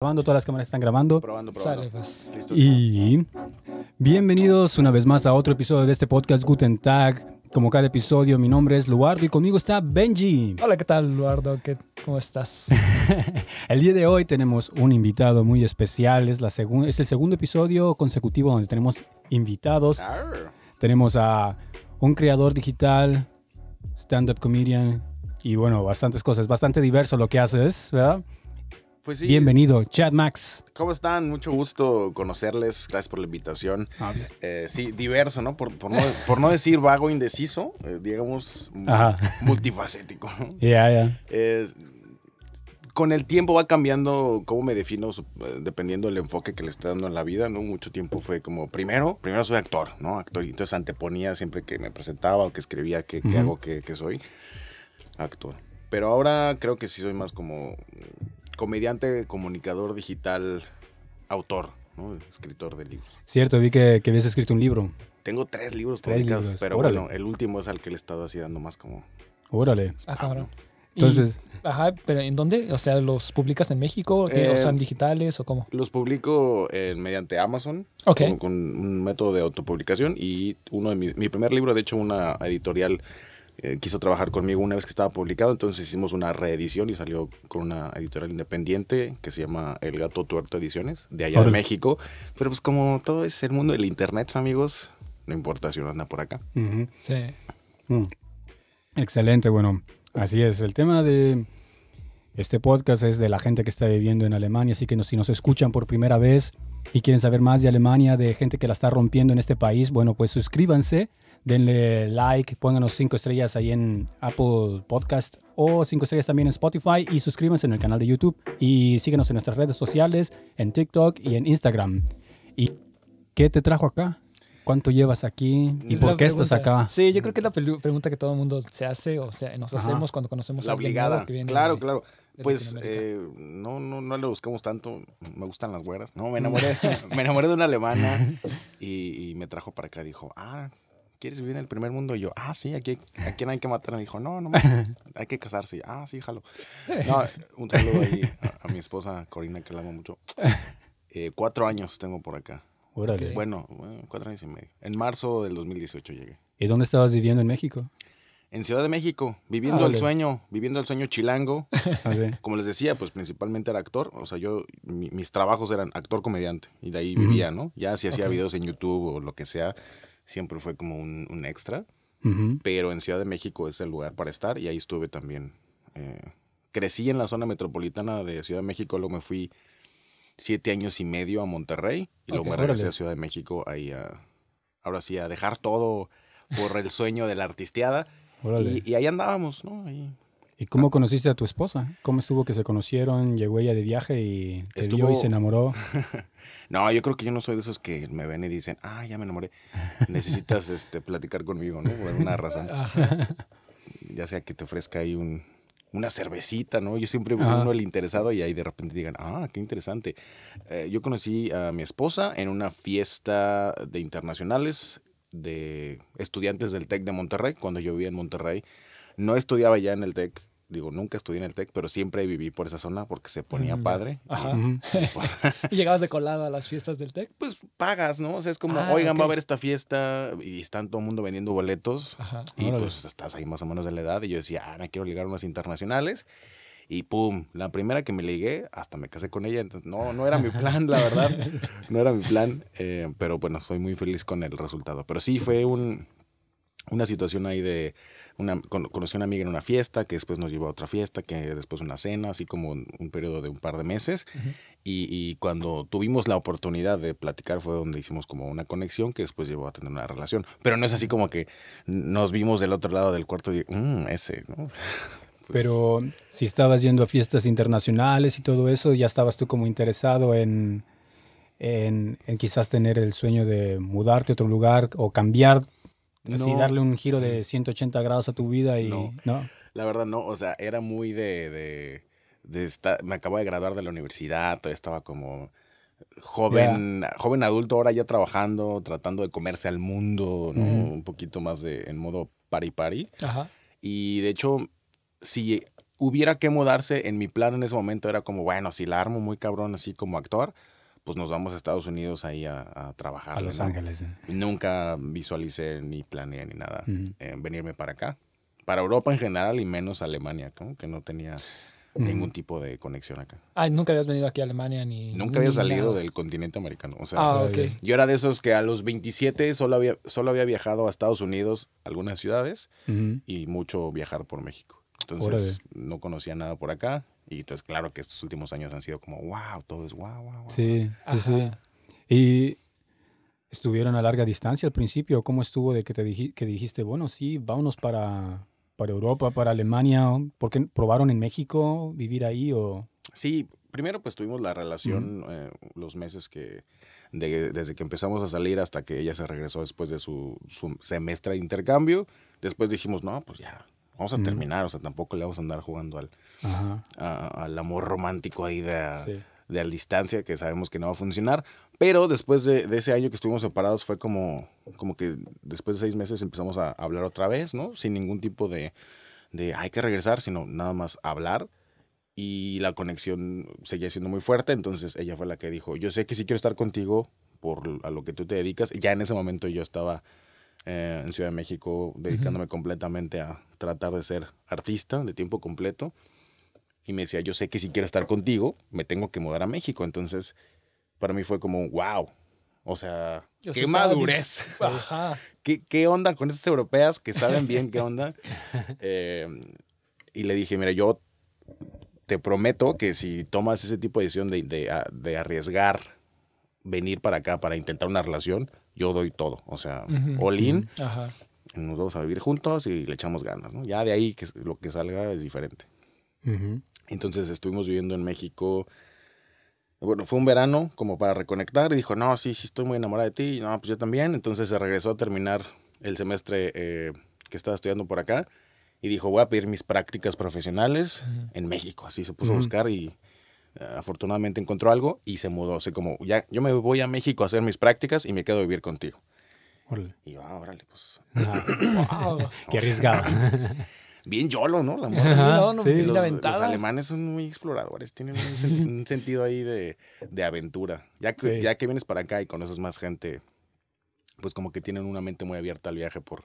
todas las cámaras están grabando. Pues. y bienvenidos una vez más a otro episodio de este podcast Guten Tag. Como cada episodio, mi nombre es Luardo y conmigo está Benji. Hola, ¿qué tal, Luardo? ¿Cómo estás? el día de hoy tenemos un invitado muy especial. Es, la es el segundo episodio consecutivo donde tenemos invitados. Tenemos a un creador digital, stand-up comedian y bueno, bastantes cosas. Bastante diverso lo que haces, ¿verdad? Pues Bienvenido, Chad Max. ¿Cómo están? Mucho gusto conocerles. Gracias por la invitación. Ah, eh, sí, diverso, ¿no? Por, ¿no? decir vago indeciso, eh, digamos multifacético. Ya, ya. Eh, con el tiempo va cambiando cómo me defino dependiendo del enfoque que le esté dando en la vida, ¿no? Mucho tiempo fue como, primero, primero soy actor, ¿no? Actor, entonces anteponía siempre que me presentaba o que escribía qué, hago, qué, soy, actor. Pero ahora creo que sí soy más como comediante, comunicador digital, autor, ¿no? escritor de libros. Cierto, vi que, que habías escrito un libro. Tengo tres libros publicados, pero bueno, el último es al que le he estado así dando más como... Órale. Ah, ah, Entonces... ajá, pero ¿en dónde? O sea, ¿los publicas en México? ¿O son eh, digitales o cómo? Los publico eh, mediante Amazon. Ok. Con, con, un método de autopublicación y uno de mis... Mi primer libro, de hecho, una editorial eh, quiso trabajar conmigo una vez que estaba publicado, entonces hicimos una reedición y salió con una editorial independiente que se llama El Gato Tuerto Ediciones, de allá de México. Pero pues como todo es el mundo del internet, amigos, no importa si uno anda por acá. Sí. Mm. Excelente, bueno, así es. El tema de... Este podcast es de la gente que está viviendo en Alemania, así que si nos escuchan por primera vez y quieren saber más de Alemania, de gente que la está rompiendo en este país, bueno, pues suscríbanse Denle like, pónganos cinco estrellas ahí en Apple Podcast o cinco estrellas también en Spotify y suscríbanse en el canal de YouTube y síguenos en nuestras redes sociales, en TikTok y en Instagram. ¿Y qué te trajo acá? ¿Cuánto llevas aquí? ¿Y por qué estás acá? Sí, yo creo que es la pregunta que todo el mundo se hace o sea, nos hacemos cuando conocemos a alguien obligada. que viene claro, claro. pues eh, no, no, no le buscamos tanto. Me gustan las güeras. No, me enamoré, me enamoré de una alemana y, y, me trajo para acá. Dijo, ah, ¿quieres vivir en el primer mundo? Y yo, ah, sí, aquí, ¿a hay que matar? Me dijo, no, no, hay que casarse. Ah, sí, jalo. un saludo ahí a, mi esposa Corina, que la amo mucho. Eh, cuatro años tengo por acá. Órale. Bueno, cuatro años y medio. En marzo del 2018 llegué. ¿Y dónde estabas viviendo en México? En Ciudad de México, viviendo ah, el sueño, viviendo el sueño chilango. Ah, Como les decía, pues principalmente era actor. O sea, yo, mis trabajos eran actor-comediante y de ahí vivía, ¿no? Ya si hacía videos en YouTube o lo que sea, siempre fue como un, extra, pero en Ciudad de México es el lugar para estar y ahí estuve también. Eh, crecí en la zona metropolitana de Ciudad de México, luego me fui siete años y medio a Monterrey y luego me regresé a Ciudad de México ahí a, ahora sí, a dejar todo por el sueño de la artisteada. Y, y, ahí andábamos, ¿no? ¿Y cómo ah. conociste a tu esposa? ¿Cómo estuvo que se conocieron? ¿Llegó ella de viaje y te y se enamoró? no, yo creo que yo no soy de esos que me ven y dicen, ah, ya me enamoré. Necesitas este, platicar conmigo, ¿no? Por una razón. ya sea que te ofrezca ahí un, una cervecita, ¿no? Yo siempre veo uno el interesado y ahí de repente digan, ah, qué interesante. Eh, yo conocí a mi esposa en una fiesta de internacionales de estudiantes del TEC de Monterrey, cuando yo vivía en Monterrey. No estudiaba ya en el TEC, digo, nunca estudié en el TEC, pero siempre viví por esa zona porque se ponía mm, padre. Y, llegabas de colado a las fiestas del TEC? Pues pagas, ¿no? O sea, es como, ah, oigan, va a haber esta fiesta y están todo el mundo vendiendo boletos. Y pues estás ahí más o menos de la edad. Y yo decía, ah, me quiero ligar unas internacionales. Y pum, la primera que me ligué, hasta me casé con ella. Entonces, no, no era mi plan, la verdad. No era mi plan. Eh, pero bueno, soy muy feliz con el resultado. Pero sí fue un, una situación ahí de una conocí a una amiga en una fiesta que después nos llevó a otra fiesta que después una cena así como un periodo de un par de meses y, cuando tuvimos la oportunidad de platicar fue donde hicimos como una conexión que después llevó a tener una relación pero no es así como que nos vimos del otro lado del cuarto y mm, ese ¿no? pero si estabas yendo a fiestas internacionales y todo eso ya estabas tú como interesado en en, en quizás tener el sueño de mudarte a otro lugar o cambiar y darle un giro de 180 grados a tu vida y... No, la verdad no, o sea, era muy de... me acabo de graduar de la universidad, estaba como joven, joven adulto, ahora ya trabajando, tratando de comerse al mundo, Un poquito más de, en modo pari pari. Ajá. Y de hecho, si hubiera que mudarse, en mi plan en ese momento era como, bueno, si la armo muy cabrón así como actor, pues nos vamos a Estados Unidos ahí a, trabajar. A Los Ángeles. Nunca visualicé ni planeé ni nada eh, venirme para acá. Para Europa en general y menos Alemania, como que no tenía ningún tipo de conexión acá. Ay, nunca habías venido aquí a Alemania ni... Nunca había salido del continente americano. Ah, yo era de esos que a los 27 solo había, solo había viajado a Estados Unidos, algunas ciudades, y mucho viajar por México. Entonces no conocía nada por acá y entonces, claro que estos últimos años han sido como, wow, todo es wow, wow, wow. Sí, sí, sí. Y estuvieron a larga distancia al principio. ¿Cómo estuvo de que te dijiste, bueno, sí, vámonos para, para Europa, para Alemania? ¿Por qué probaron en México vivir ahí o...? Sí, primero pues tuvimos la relación, eh, los meses que... desde que empezamos a salir hasta que ella se regresó después de su semestre de intercambio. Después dijimos, no, pues ya, Vamos a terminar, o sea, tampoco le vamos a andar jugando al, al amor romántico ahí de a, de distancia, que sabemos que no va a funcionar. Pero después de, ese año que estuvimos separados fue como, como que después de seis meses empezamos a hablar otra vez, ¿no? Sin ningún tipo de, de hay que regresar, sino nada más hablar. Y la conexión seguía siendo muy fuerte, entonces ella fue la que dijo, yo sé que sí quiero estar contigo por a lo que tú te dedicas. Ya en ese momento yo estaba eh, en Ciudad de México, dedicándome completamente a tratar de ser artista de tiempo completo. Y me decía, yo sé que si quiero estar contigo, me tengo que mudar a México. Entonces, para mí fue como, wow. O sea, qué madurez. ¿Qué, ¿Qué, onda con esas europeas que saben bien qué onda? Em, y le dije, mira, yo te prometo que si tomas ese tipo de decisión de, de, de, arriesgar venir para acá para intentar una relación, yo doy todo. O sea, all in. Nos vamos a vivir juntos y le echamos ganas, ¿no? Ya de ahí que lo que salga es diferente. Entonces estuvimos viviendo en México. Bueno, fue un verano como para reconectar y dijo, no, sí, sí, estoy muy enamorada de ti. Y, no, pues yo también. Entonces se regresó a terminar el semestre eh, que estaba estudiando por acá y dijo, voy a pedir mis prácticas profesionales en México. Así se puso a buscar y eh, afortunadamente encontró algo y se mudó. O como, ya, yo me voy a México a hacer mis prácticas y me quedo a vivir contigo. Y yo, ah, órale, pues. Qué arriesgado. bien yolo, ¿no? no, Los, alemanes son muy exploradores, tienen un, sentido ahí de, de aventura. Ya que, ya que vienes para acá y conoces más gente, pues como que tienen una mente muy abierta al viaje por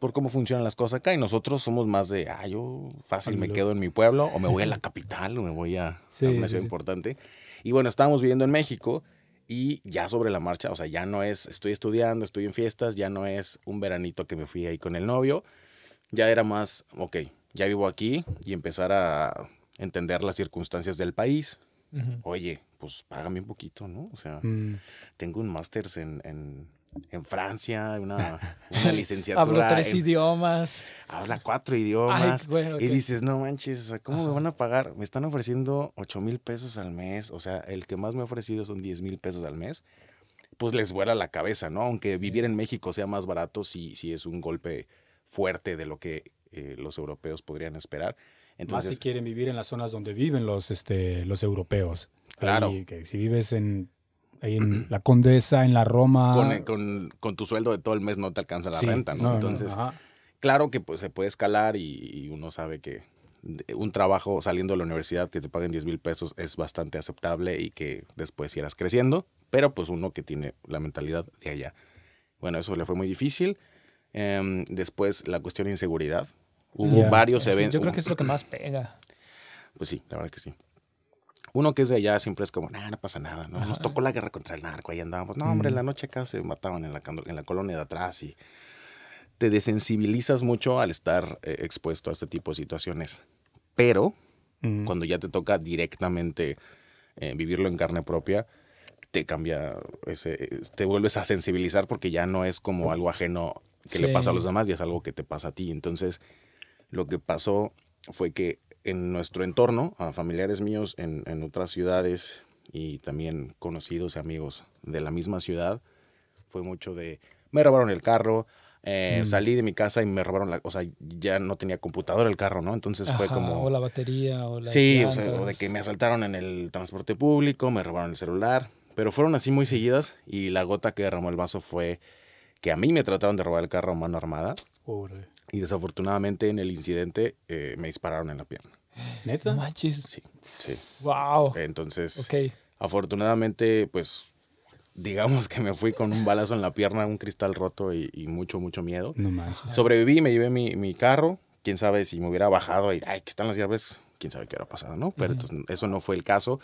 por cómo funcionan las cosas acá y nosotros somos más de, ah, yo fácil me quedo en mi pueblo o me voy a la capital o me voy a, a una ciudad importante. Y bueno, estábamos viviendo en México y ya sobre la marcha, o sea, ya no es, estoy estudiando, estoy en fiestas, ya no es un veranito que me fui ahí con el novio, ya era más, ok, ya vivo aquí y empezar a entender las circunstancias del país. Oye, pues págame un poquito, ¿no? O sea, mm. tengo un máster en en Francia, una, una licenciatura. Hablo tres idiomas. Habla cuatro idiomas. Y dices, no manches, ¿cómo me van a pagar? Me están ofreciendo 8 mil pesos al mes. O sea, el que más me ha ofrecido son 10 mil pesos al mes. Pues les vuela la cabeza, ¿no? Aunque vivir en México sea más barato, sí, sí es un golpe fuerte de lo que eh, los europeos podrían esperar. Entonces, más si quieren vivir en las zonas donde viven los, este, los europeos. Claro. si vives en en la Condesa, en la Roma. Eh, con, tu sueldo de todo el mes no te alcanza la renta, Entonces, claro que pues, se puede escalar y, uno sabe que un trabajo saliendo de la universidad que te paguen 10 mil pesos es bastante aceptable y que después irás creciendo, pero pues uno que tiene la mentalidad de allá. Bueno, eso le fue muy difícil. Em, después la cuestión de inseguridad. Hubo varios este, eventos. Yo creo que es lo que más pega. Pues sí, la verdad que sí uno que es de allá siempre es como, nada, no pasa nada, Nos tocó la guerra contra el narco, ahí andábamos. No, hombre, en la noche acá se mataban en la, en la colonia de atrás y te desensibilizas mucho al estar eh, expuesto a este tipo de situaciones. Pero cuando ya te toca directamente eh, vivirlo en carne propia, te cambia, ese, te vuelves a sensibilizar porque ya no es como algo ajeno que le pasa a los demás, ya es algo que te pasa a ti. Entonces, lo que pasó fue que en nuestro entorno, a familiares míos en, otras ciudades y también conocidos y amigos de la misma ciudad, fue mucho de, me robaron el carro, eh, mm. Salí de mi casa y me robaron la. O sea, ya no tenía computadora el carro, ¿no? Entonces fue como. O la batería, o la. Sí, o, sea, o, de que me asaltaron en el transporte público, me robaron el celular. Pero fueron así muy seguidas y la gota que derramó el vaso fue que a mí me trataron de robar el carro a mano armada. Y desafortunadamente en el incidente eh, me dispararon en la pierna. ¿Neta? Manches. Sí. sí. Wow. Entonces, okay. afortunadamente, pues, digamos que me fui con un balazo en la pierna, un cristal roto y, mucho, mucho miedo. No manches. Sobreviví, me llevé mi, mi, carro. Quién sabe si me hubiera bajado y, ay, que están las llaves, quién sabe qué hubiera pasado, ¿no? Pero eso no fue el caso.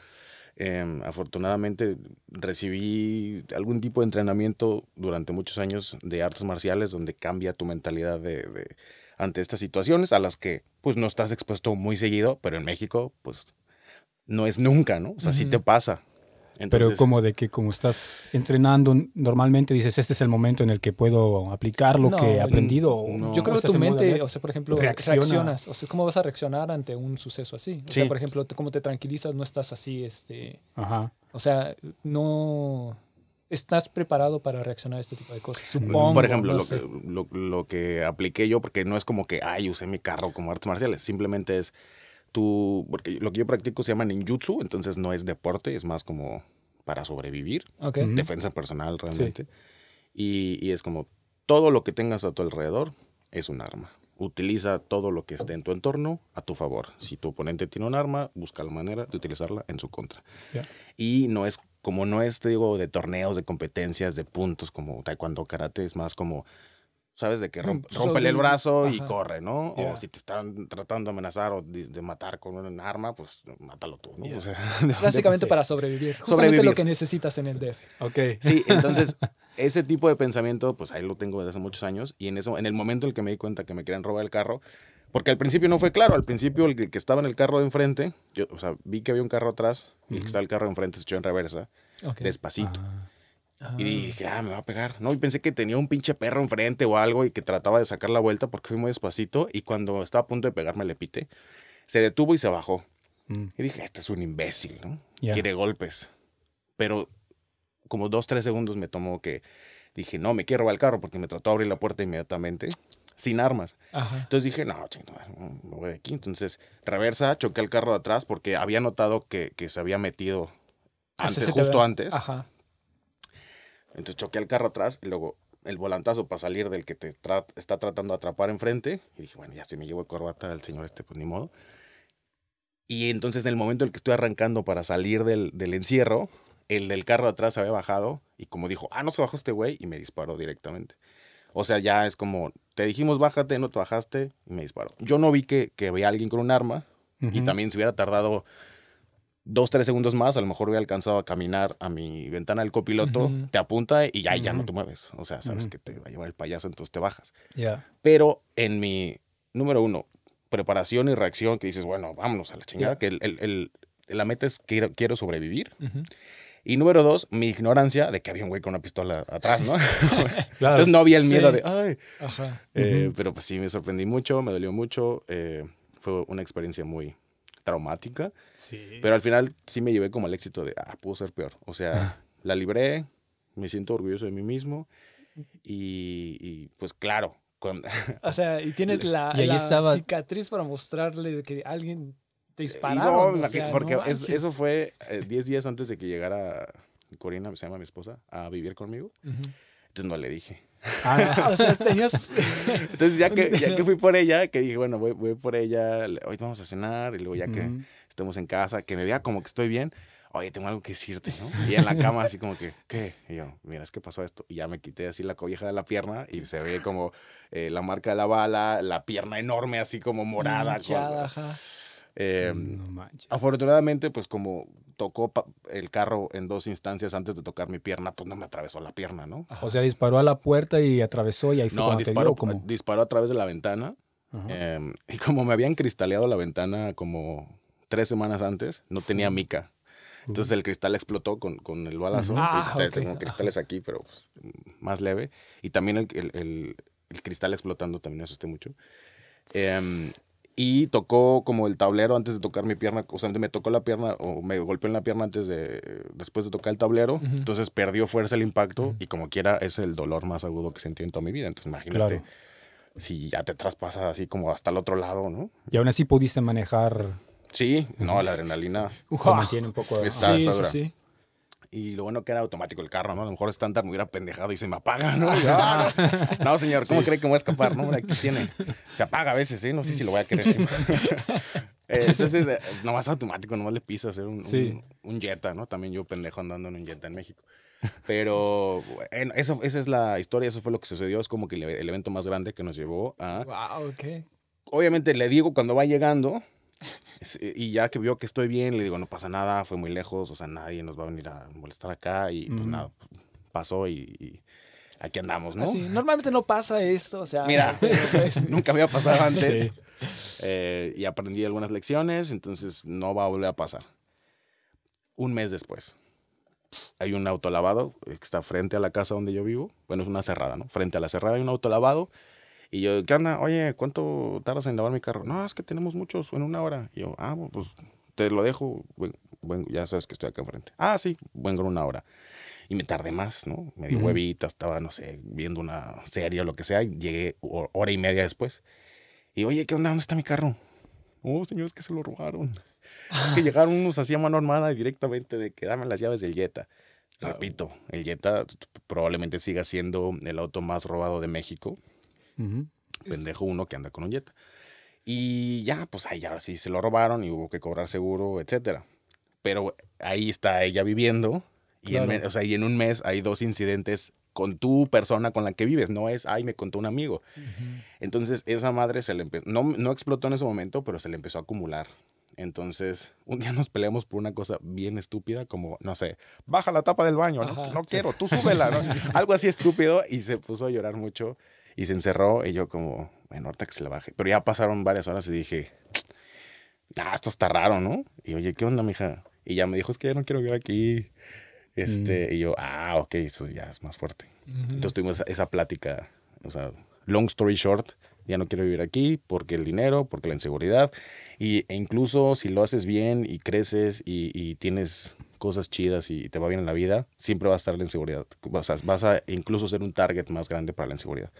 Em, afortunadamente recibí algún tipo de entrenamiento durante muchos años de artes marciales donde cambia tu mentalidad de, ante estas situaciones a las que pues no estás expuesto muy seguido, pero en México pues no es nunca, ¿no? O sea, te pasa. Pero como de que como estás entrenando, normalmente dices, este es el momento en el que puedo aplicar lo que he aprendido. Yo creo que este tu mente, o sea, por ejemplo, reaccionas. O sea, ¿cómo vas a reaccionar ante un suceso así? O sea, por ejemplo, cómo te tranquilizas, no estás así, este... O sea, no estás preparado para reaccionar a este tipo de cosas. Por ejemplo, lo, que, lo, que, apliqué yo, porque no es como que, ay, usé mi carro como artes marciales, simplemente es, porque lo que yo practico se llama ninjutsu, entonces no es deporte, es más como para sobrevivir, defensa personal realmente. Y, es como todo lo que tengas a tu alrededor es un arma. Utiliza todo lo que esté en tu entorno a tu favor. Si tu oponente tiene un arma, busca la manera de utilizarla en su contra. Y no es como no es, digo, de torneos, de competencias, de puntos como taekwondo, karate, es más como ¿sabes? De que rompe el brazo y corre, ¿no? O si te están tratando de amenazar o de, matar con un arma, pues mátalo tú, ¿no? Básicamente para sobrevivir. Justamente lo que necesitas en el DF. Ok. Sí, entonces ese tipo de pensamiento, pues ahí lo tengo desde hace muchos años y en, eso, en el momento en el que me di cuenta que me querían robar el carro, porque al principio no fue claro, al principio el que, estaba en el carro de enfrente, yo, o sea, vi que había un carro atrás y el que estaba el carro de enfrente se echó en reversa, despacito. Ah. Y dije, ah, me va a pegar. No, y pensé que tenía un pinche perro enfrente o algo y que trataba de sacar la vuelta porque fui muy despacito. Y cuando estaba a punto de pegarme, le epite, Se detuvo y se bajó. Mm. Y dije, este es un imbécil, ¿no? Quiere golpes. Pero como dos, tres segundos me tomó que dije, no, me quiero robar el carro porque me trató de abrir la puerta inmediatamente sin armas. Entonces dije, no, chingada, me voy de aquí. Entonces, reversa, choqué al carro de atrás porque había notado que, se había metido justo antes. Entonces choqué al carro atrás y luego el volantazo para salir del que te está tratando de atrapar enfrente. Y dije, bueno, ya se me llevo corbata el señor este, pues ni modo. Y entonces en el momento en el que estoy arrancando para salir del, encierro, el del carro atrás había bajado y como dijo, ah, no se bajó este güey y me disparó directamente. O sea, ya es como, te dijimos bájate, no te bajaste y me disparó. Yo no vi que, que había alguien con un arma y también se hubiera tardado dos, tres segundos más, a lo mejor he alcanzado a caminar a mi ventana del copiloto, te apunta y ya, ya no te mueves. O sea, sabes que te va a llevar el payaso, entonces te bajas. Ya. Pero en mi, número uno, preparación y reacción, que dices, bueno, vámonos a la chingada, que el, el, la meta es quiero, quiero sobrevivir. Y número dos, mi ignorancia de que había un güey con una pistola atrás, ¿no? Entonces no había el miedo de, ay. Eh, pero pues sí, me sorprendí mucho, me dolió mucho. Eh, fue una experiencia muy, traumática. Pero al final sí me llevé como al éxito de, ah, pudo ser peor. O sea, la libré, me siento orgulloso de mí mismo y, pues claro. Cuando, o sea, y tienes la, cicatriz para mostrarle que alguien te dispararon. No, porque eso fue 10 eh, días antes de que llegara Corina, se llama mi esposa, a vivir conmigo. Entonces no le dije. Ah, o sea, este Entonces, ya que, ya que fui por ella, que dije, bueno, voy, voy por ella, hoy vamos a cenar, y luego ya que estemos en casa, que me vea como que estoy bien, oye, tengo algo que decirte, ¿no? Y en la cama así como que, ¿qué? Y yo, mira, es que pasó esto. Y ya me quité así la cobija de la pierna y se ve como eh, la marca de la bala, la pierna enorme así como morada. Manchada, eh, mm, afortunadamente, pues como tocó el carro en dos instancias antes de tocar mi pierna, pues no me atravesó la pierna, ¿no? O sea, disparó a la puerta y atravesó y ahí fue No, disparó, disparó a través de la ventana. Em, y como me habían cristaleado la ventana como tres semanas antes, no tenía mica. Entonces el cristal explotó con, el balazo. Ah, tengo cristales aquí, pero pues, más leve. Y también el, cristal explotando también me asusté mucho. Eh, y tocó como el tablero antes de tocar mi pierna, o sea, me tocó la pierna o me golpeó en la pierna antes de después de tocar el tablero, entonces perdió fuerza el impacto y como quiera es el dolor más agudo que sentí en toda mi vida, entonces imagínate si ya te traspasas así como hasta el otro lado, ¿no? Y aún así pudiste manejar Sí, no, la adrenalina. Ah. tiene mantiene un poco. de sí, sí. Y lo bueno que era automático el carro, ¿no? A lo mejor estándar me hubiera pendejado y se me apaga, ¿no? Ah, no. señor, ¿cómo cree que me voy a escapar? No, aquí tiene. Se apaga a veces, ¿sí? ¿eh? No sé si lo voy a querer. Eh, entonces, eh, nomás automático, nomás le pisa hacer un, un, Jetta, ¿no? También yo pendejo andando en un Jetta en México. Pero eso, esa es la historia, eso fue lo que sucedió. Es como que el, el evento más grande que nos llevó a. ¡Wow! Okay. Obviamente le digo cuando va llegando, eh, y ya que vio que estoy bien, le digo, no pasa nada, fue muy lejos, o sea, nadie nos va a venir a molestar acá y pues nada, pasó y, aquí andamos, ¿no? Normalmente no pasa esto, o sea... Mira, pues, nunca había pasado antes. Eh, y aprendí algunas lecciones, entonces no va a volver a pasar. Un mes después, hay un auto lavado eh, que está frente a la casa donde yo vivo. Bueno, es una cerrada, ¿no? Frente a la cerrada hay un auto lavado y yo, ¿qué onda? Oye, ¿cuánto tardas en lavar mi carro? No, es que tenemos muchos, en una hora. Y yo, ah, pues te lo dejo, bueno ya sabes que estoy acá enfrente. Ah, sí, vengo en una hora. Y me tardé más, ¿no? Me di huevitas, huevita, estaba, no sé, viendo una serie o lo que sea. Y llegué hora y media después. Y oye, ¿qué onda? ¿Dónde está mi carro? Oh, señores, que se lo robaron. es que llegaron unos así a mano armada directamente de que dame las llaves del Jetta. Ah. Repito, el Jetta probablemente siga siendo el auto más robado de México. Pendejo uno que anda con un Jetta. Y ya, pues ahí ahora sí se lo robaron y hubo que cobrar seguro, etcétera. Pero ahí está ella viviendo. Y, en, o sea, y en un mes hay dos incidentes con tu persona con la que vives, no es, ay, me contó un amigo. Entonces, esa madre se le no, no explotó en ese momento, pero se le empezó a acumular. Entonces, un día nos peleamos por una cosa bien estúpida, como, no sé, baja la tapa del baño, no, quiero, tú súbela, algo así estúpido, y se puso a llorar mucho. Y se encerró y yo como, bueno, ahorita que se la baje. Pero ya pasaron varias horas y dije, ah, esto está raro, ¿no? Y oye, ¿qué onda, mija? Y ya me dijo, es que ya no quiero vivir aquí. Este, mm. y yo, ah, ok, eso ya es más fuerte. Entonces tuvimos esa, plática, o sea, long story short, ya no quiero vivir aquí porque el dinero, porque la inseguridad, y, e incluso si lo haces bien y creces y, tienes cosas chidas y, te va bien en la vida, siempre va a estar la inseguridad. Vas vas a incluso ser un target más grande para la inseguridad.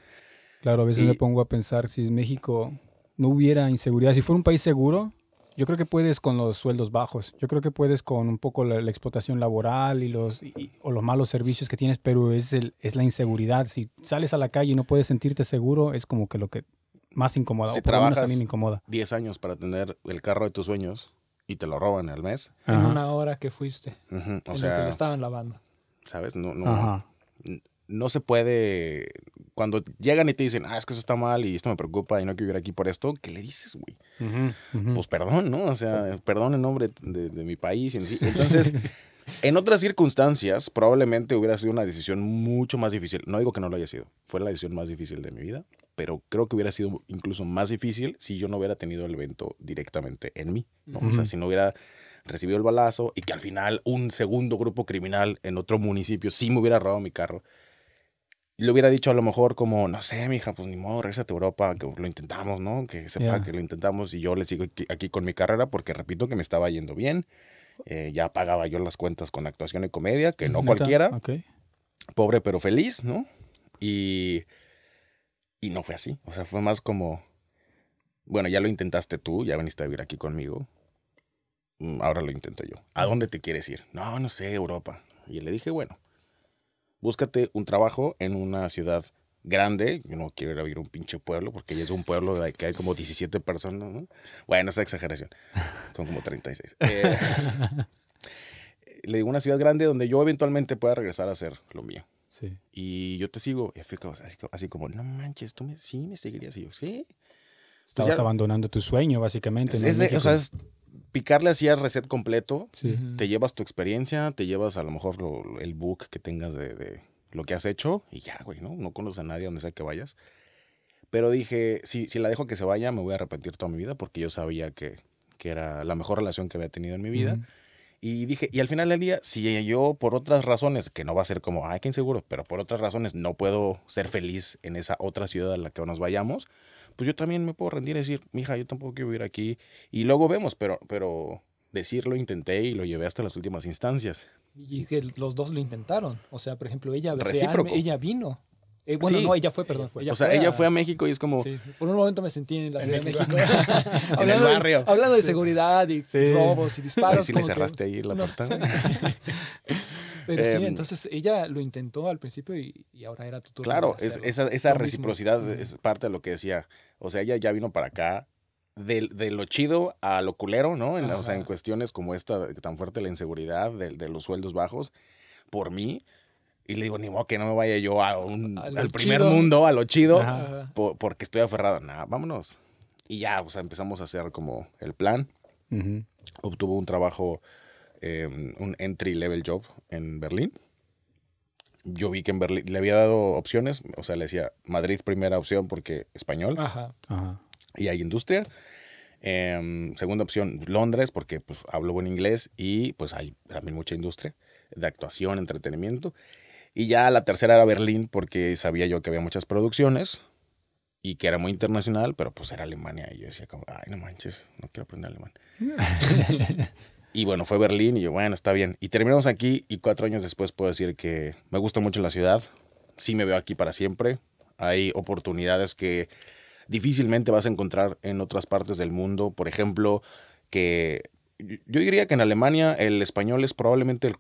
Claro, a veces me pongo a pensar si México no hubiera inseguridad, si fuera un país seguro, yo creo que puedes con los sueldos bajos, yo creo que puedes con un poco la, explotación laboral y los, o los malos servicios que tienes, pero es, es la inseguridad. Si sales a la calle y no puedes sentirte seguro, es como que lo que más incomoda. Si trabajas incomoda. 10 años para tener el carro de tus sueños y te lo roban al mes. En una hora que fuiste. en sea, que estaban lavando. ¿Sabes? No, no no se puede, cuando llegan y te dicen, ah, es que eso está mal y esto me preocupa y no quiero ir aquí por esto, ¿qué le dices, güey? Pues perdón, ¿no? O sea, perdón en nombre de, mi país. Entonces, en otras circunstancias, probablemente hubiera sido una decisión mucho más difícil. No digo que no lo haya sido, fue la decisión más difícil de mi vida, pero creo que hubiera sido incluso más difícil si yo no hubiera tenido el evento directamente en mí, O sea, si no hubiera recibido el balazo y que al final un segundo grupo criminal en otro municipio sí me hubiera robado mi carro. Y le hubiera dicho a lo mejor como, no sé, mija, pues ni modo, regresate a Europa, que lo intentamos, ¿no? Que sepa que lo intentamos y yo le sigo aquí, con mi carrera porque repito que me estaba yendo bien. Eh, ya pagaba yo las cuentas con actuación y comedia, que no cualquiera. Pobre pero feliz, ¿no? Y, y no fue así. O sea, fue más como, bueno, ya lo intentaste tú, ya viniste a vivir aquí conmigo. Mm, ahora lo intento yo. ¿A dónde te quieres ir? No, no sé, Europa. Y le dije, bueno, búscate un trabajo en una ciudad grande. Yo no quiero ir a vivir un pinche pueblo porque ya es un pueblo que hay como 17 personas. ¿no? Bueno, esa exageración. Son como 36. Eh, le digo una ciudad grande donde yo eventualmente pueda regresar a hacer lo mío. Sí. Y yo te sigo. Y así, como, no manches, tú me, sí me seguirías. Y yo, sí. Estabas pues abandonando tu sueño, básicamente. o picarle así al reset completo, te llevas tu experiencia, te llevas a lo mejor el book que tengas de, lo que has hecho y ya, güey, ¿no? No conoces a nadie donde sea que vayas. Pero dije, si, la dejo que se vaya, me voy a arrepentir toda mi vida porque yo sabía que, era la mejor relación que había tenido en mi vida. Y dije, y al final del día, si yo por otras razones, que no va a ser como, ay, qué inseguro, pero por otras razones no puedo ser feliz en esa otra ciudad a la que nos vayamos, pues yo también me puedo rendir y decir, mija, yo tampoco quiero vivir aquí. Y luego vemos, pero, pero decirlo intenté y lo llevé hasta las últimas instancias. Y que los dos lo intentaron. O sea, por ejemplo, ella, ella vino. Eh, bueno, no, ella fue, perdón. Ella o sea, ella fue a México y es como... Sí. Por un momento me sentí en la Ciudad de México. hablando barrio. De, hablando de seguridad y robos y disparos. Y si le cerraste ahí la no. Pero sí, em, entonces ella lo intentó al principio y, ahora era tu turno. Claro, esa, esa reciprocidad es parte de lo que decía. O sea, ella ya vino para acá de, lo chido a lo culero, ¿no? o sea, en cuestiones como esta, tan fuerte la inseguridad, de, de los sueldos bajos, por mí. Y le digo, ni modo que no me vaya yo al primer mundo, a lo chido, porque estoy aferrado. Nada, vámonos. Y ya, o sea, empezamos a hacer como el plan. Obtuvo un trabajo Em, un entry level job en Berlín. Yo vi que en Berlín le había dado opciones, o sea, le decía Madrid primera opción porque español ajá, y hay industria. Em, segunda opción, Londres, porque pues, hablo buen inglés y pues hay también mucha industria de actuación, entretenimiento. Y ya la tercera era Berlín, porque sabía yo que había muchas producciones y que era muy internacional, pero pues era Alemania. Y yo decía, como, ay, no manches, no quiero aprender alemán. Y bueno, fue Berlín y yo, bueno, está bien. Y terminamos aquí y cuatro años después puedo decir que me gusta mucho la ciudad. Sí me veo aquí para siempre. Hay oportunidades que difícilmente vas a encontrar en otras partes del mundo. Por ejemplo, que yo diría que en Alemania el español es probablemente el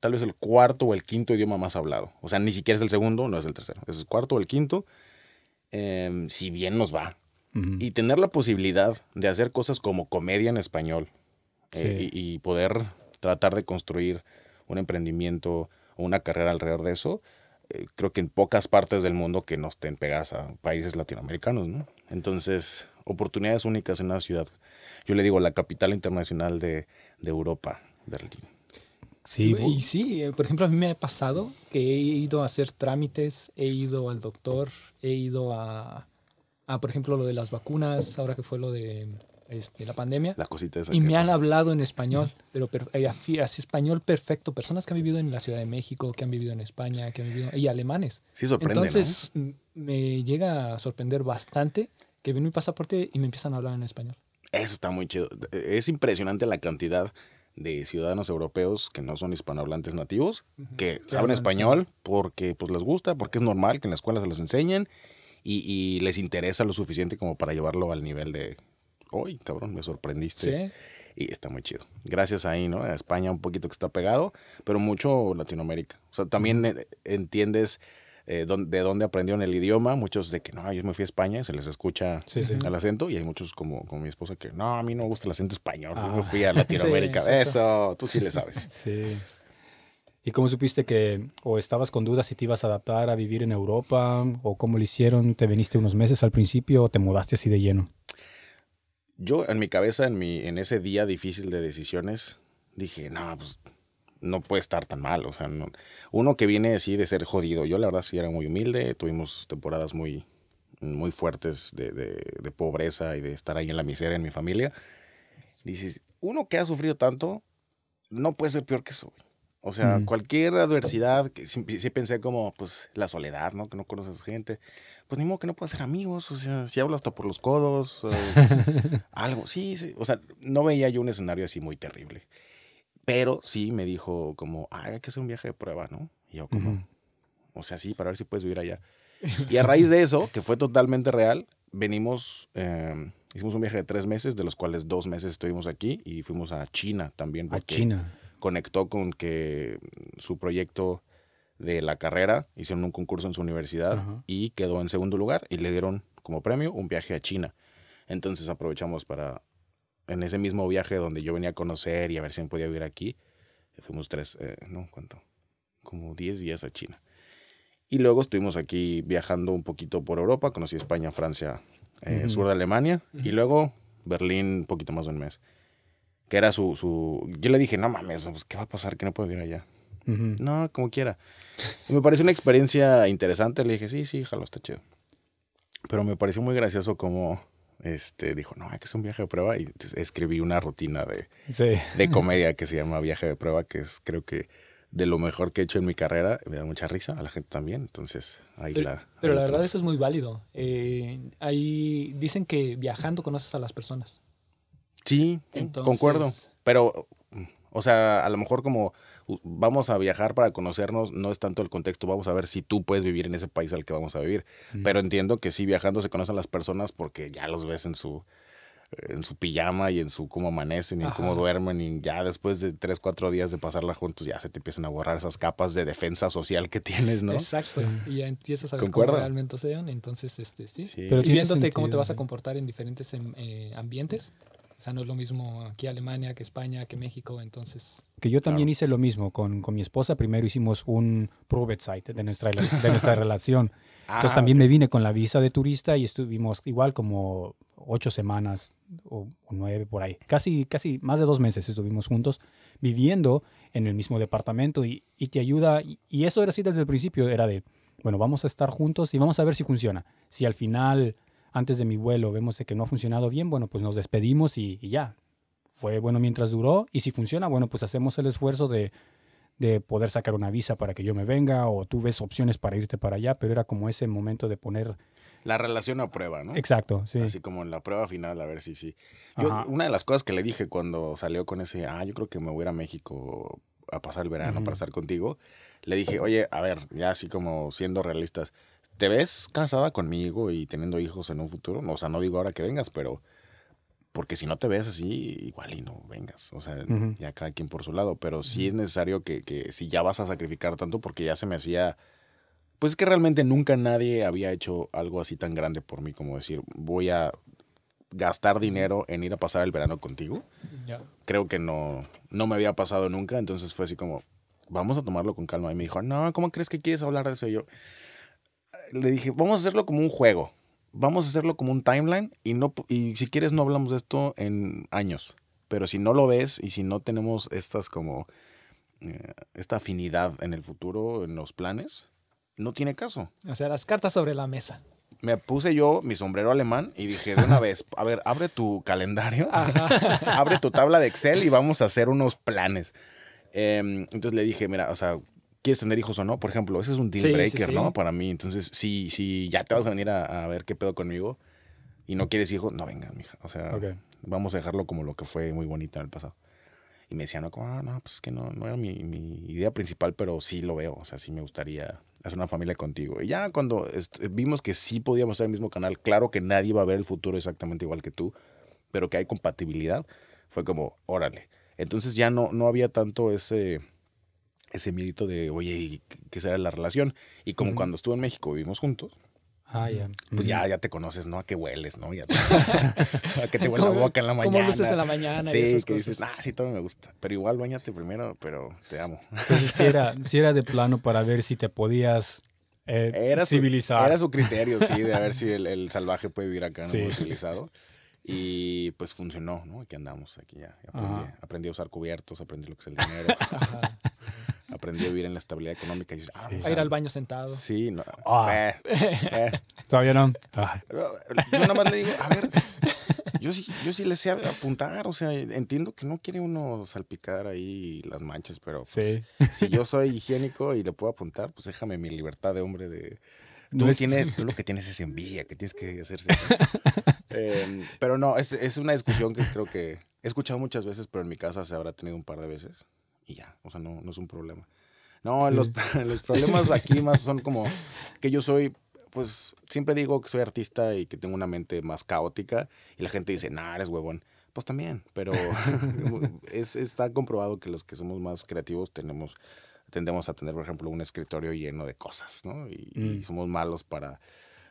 tal vez el cuarto o el quinto idioma más hablado. O sea, ni siquiera es el segundo, no es el tercero. Es el cuarto o el quinto, em, si bien nos va. Y tener la posibilidad de hacer cosas como comedia en español, eh, y, poder tratar de construir un emprendimiento o una carrera alrededor de eso, eh, creo que en pocas partes del mundo que no estén pegadas a países latinoamericanos, ¿no? Entonces, oportunidades únicas en una ciudad. Yo le digo la capital internacional de, Europa, Berlín. Sí, y, sí, eh, por ejemplo, a mí me ha pasado que he ido a hacer trámites, he ido al doctor, he ido a por ejemplo, lo de las vacunas, ahora que fue lo de este, la pandemia. La cosita esa Y me han hablado en español, pero eh, así español perfecto. Personas que han vivido en la Ciudad de México, que han vivido en España, que han vivido. y alemanes. Sí, sorprende. Entonces me llega a sorprender bastante que ven mi pasaporte y me empiezan a hablar en español. Eso está muy chido. E-, es impresionante la cantidad de ciudadanos europeos que no son hispanohablantes nativos, que saben español porque pues les gusta, porque es normal que en la escuela se los enseñen y les interesa lo suficiente como para llevarlo al nivel de, hoy, cabrón, me sorprendiste. ¿Sí? Y está muy chido. Gracias ahí, ¿no? A España un poquito que está pegado, pero mucho Latinoamérica. O sea, también eh, entiendes eh, de dónde aprendieron el idioma. Muchos de que, no, yo me fui a España, se les escucha el acento. Y hay muchos como, mi esposa que, no, a mí no me gusta el acento español, yo me ah. fui a Latinoamérica. Eso, tú sí le sabes. sí. ¿Y cómo supiste que o estabas con dudas si te ibas a adaptar a vivir en Europa o cómo lo hicieron? ¿Te viniste unos meses al principio o te mudaste así de lleno? yo en mi cabeza, en, mi, en ese día difícil de decisiones, dije, no, pues no puede estar tan mal. O sea, uno que viene así de ser jodido. Yo la verdad sí era muy humilde, tuvimos temporadas muy, muy fuertes de, pobreza y de estar ahí en la miseria en mi familia. Dices, uno que ha sufrido tanto, no puede ser peor que eso. O sea, mm. cualquier adversidad, que sí, pensé como, pues, la soledad, ¿no? Que no conoces gente. Pues ni modo que no puedas ser amigos, o sea, si hablas hasta por los codos, algo, sí, sí. O sea, no veía yo un escenario así muy terrible. Pero sí me dijo como, hay que hacer un viaje de prueba, ¿no? Y yo como, o sea, sí, para ver si puedes vivir allá. Y a raíz de eso, que fue totalmente real, venimos, em, hicimos un viaje de tres meses, de los cuales dos meses estuvimos aquí y fuimos a China también. A China conectó con que su proyecto de la carrera hicieron un concurso en su universidad y quedó en segundo lugar y le dieron como premio un viaje a China. Entonces aprovechamos para, en ese mismo viaje donde yo venía a conocer y a ver si me podía vivir aquí, fuimos tres, eh, no, ¿cuánto? Como diez días a China. Y luego estuvimos aquí viajando un poquito por Europa, conocí España, Francia, eh, sur de Alemania y luego Berlín un poquito más de un mes que era su, Yo le dije, no mames, pues, ¿qué va a pasar? Que no puedo ir allá. No, como quiera. me pareció una experiencia interesante. Le dije, sí, sí, jalo, está chido. Pero me pareció muy gracioso como este, dijo, no, que es un viaje de prueba. Y escribí una rutina de, de comedia que se llama Viaje de prueba, que es creo que de lo mejor que he hecho en mi carrera. Me da mucha risa, a la gente también. Entonces, ahí pero, la... Pero la verdad eso es muy válido. Eh, ahí dicen que viajando conoces a las personas. Sí, concuerdo. Pero, o sea, a lo mejor como vamos a viajar para conocernos, no es tanto el contexto, vamos a ver si tú puedes vivir en ese país al que vamos a vivir. Pero entiendo que sí, viajando se conocen las personas porque ya los ves en su en su pijama y en su cómo amanecen y cómo duermen y ya después de tres, cuatro días de pasarla juntos ya se te empiezan a borrar esas capas de defensa social que tienes, ¿no? Exacto, y ya empiezas a ver cómo realmente entonces este, sí, y viéndote cómo te vas a ¿eh? comportar en diferentes em, eh, ambientes, o sea, no es lo mismo aquí Alemania que España, que México, entonces... Que yo también hice lo mismo con, con, mi esposa. Primero hicimos un site de nuestra, de nuestra relación. Ah, entonces también me vine con la visa de turista y estuvimos igual como ocho semanas o, nueve por ahí. Casi, casi más de dos meses estuvimos juntos viviendo en el mismo departamento y, y te ayuda. y eso era así desde el principio, era de, bueno, vamos a estar juntos y vamos a ver si funciona. Si al final antes de mi vuelo vemos que no ha funcionado bien, bueno, pues nos despedimos y, ya. Fue bueno mientras duró y si funciona, bueno, pues hacemos el esfuerzo de, de poder sacar una visa para que yo me venga o tú ves opciones para irte para allá, pero era como ese momento de poner... La relación a prueba, ¿no? Exacto, sí. Así como en la prueba final, a ver si sí. una de las cosas que le dije cuando salió con ese, ah, yo creo que me voy a ir a México a pasar el verano para estar contigo, le dije, oye, a ver, ya así como siendo realistas, ¿te ves casada conmigo y teniendo hijos en un futuro? o sea, no digo ahora que vengas, pero porque si no te ves así, igual y no vengas. O sea, ya cada quien por su lado. Pero sí es necesario que, que, si ya vas a sacrificar tanto, porque ya se me hacía. Pues es que realmente nunca nadie había hecho algo así tan grande por mí como decir, voy a gastar dinero en ir a pasar el verano contigo. Creo que no, no me había pasado nunca. Entonces fue así como, vamos a tomarlo con calma. Y me dijo, no, ¿cómo crees que quieres hablar de eso? Y yo, le dije, vamos a hacerlo como un juego. Vamos a hacerlo como un timeline y, no, y si quieres no hablamos de esto en años. Pero si no lo ves y si no tenemos estas como eh, esta afinidad en el futuro, en los planes, no tiene caso. O sea, las cartas sobre la mesa me puse yo mi sombrero alemán y dije de una vez, a ver, abre tu calendario, abre tu tabla de Excel y vamos a hacer unos planes. Em, entonces le dije, mira, o sea, quieres tener hijos o no, por ejemplo, ese es un deal breaker, ¿no? Para mí, entonces, si, si ya te vas a venir a, ver qué pedo conmigo y no quieres hijos, no vengas, mija. O sea, vamos a dejarlo como lo que fue muy bonito en el pasado. Y me decían, no, como, ah, no, pues que no, no era mi, idea principal, pero sí lo veo. O sea, sí me gustaría hacer una familia contigo. Y ya cuando vimos que sí podíamos hacer el mismo canal, claro que nadie va a ver el futuro exactamente igual que tú, pero que hay compatibilidad, fue como, órale. Entonces ya no, no había tanto ese ese miedito de, oye, ¿qué será la relación? Y como cuando estuve en México vivimos juntos, Ah, ya. Pues ya, ya te conoces, ¿no? A qué hueles, ¿no? Ya a qué te huele la boca en la mañana. ¿Cómo luces en la mañana? Sí, y esas que dices, ah, sí, todo me gusta. Pero igual bañate primero, pero te amo. Entonces, si era, si era de plano para ver si te podías eh, civilizar. era su criterio, sí, de a ver si el, salvaje puede vivir acá, ¿no? Civilizado. Y pues funcionó, ¿no? Aquí andamos, aquí ya. Aprendí, aprendí, a usar cubiertos, aprendí lo que es el dinero. Ajá aprendí a vivir en la estabilidad económica. Y, ah, a ir al baño sentado. Sí, ah. eh, eh. Todavía no. Ah. Yo nada más le digo, a ver, yo sí, yo sí le sé apuntar, o sea, entiendo que no quiere uno salpicar ahí las manchas, pero pues, si yo soy higiénico y le puedo apuntar, pues déjame mi libertad de hombre de... Tú, lo que tienes es envidia, que tienes que hacerse. Em, pero no, es, es una discusión que creo que he escuchado muchas veces, pero en mi casa se habrá tenido un par de veces y ya, o sea, no, no es un problema. No, los, problemas aquí más son como que yo soy, pues siempre digo que soy artista y que tengo una mente más caótica y la gente dice, nah, eres huevón. Pues también, pero es, está comprobado que los que somos más creativos tenemos, tendemos a tener, por ejemplo, un escritorio lleno de cosas, ¿no? y, mm. somos malos para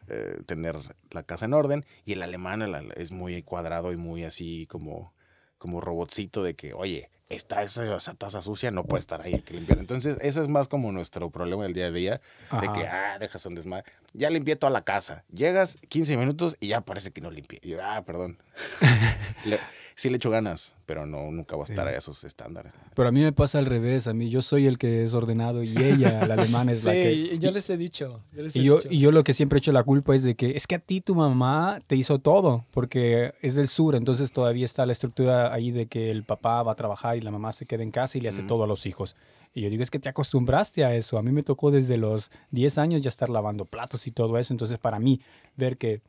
eh, tener la casa en orden. Y el alemán es muy cuadrado y muy así como, como robotcito de que, oye, está esa, taza sucia, no puede estar ahí, hay que limpiar. Entonces, ese es más como nuestro problema del día a día, de que, ah, dejas un desmadre ya limpié toda la casa. Llegas 15 minutos y ya parece que no limpié. ah, perdón. sí le echo ganas, pero no, nunca voy a estar a esos estándares. Pero a mí me pasa al revés. A mí yo soy el que es ordenado y ella, la alemana, es la que... Sí, yo les he dicho. y, yo, y yo lo que siempre he hecho la culpa es de que es que a ti tu mamá te hizo todo, porque es del sur, entonces todavía está la estructura ahí de que el papá va a trabajar y la mamá se queda en casa y le hace todo a los hijos. Y yo digo, es que te acostumbraste a eso. A mí me tocó desde los 10 años ya estar lavando platos y todo eso. Entonces, para mí, ver que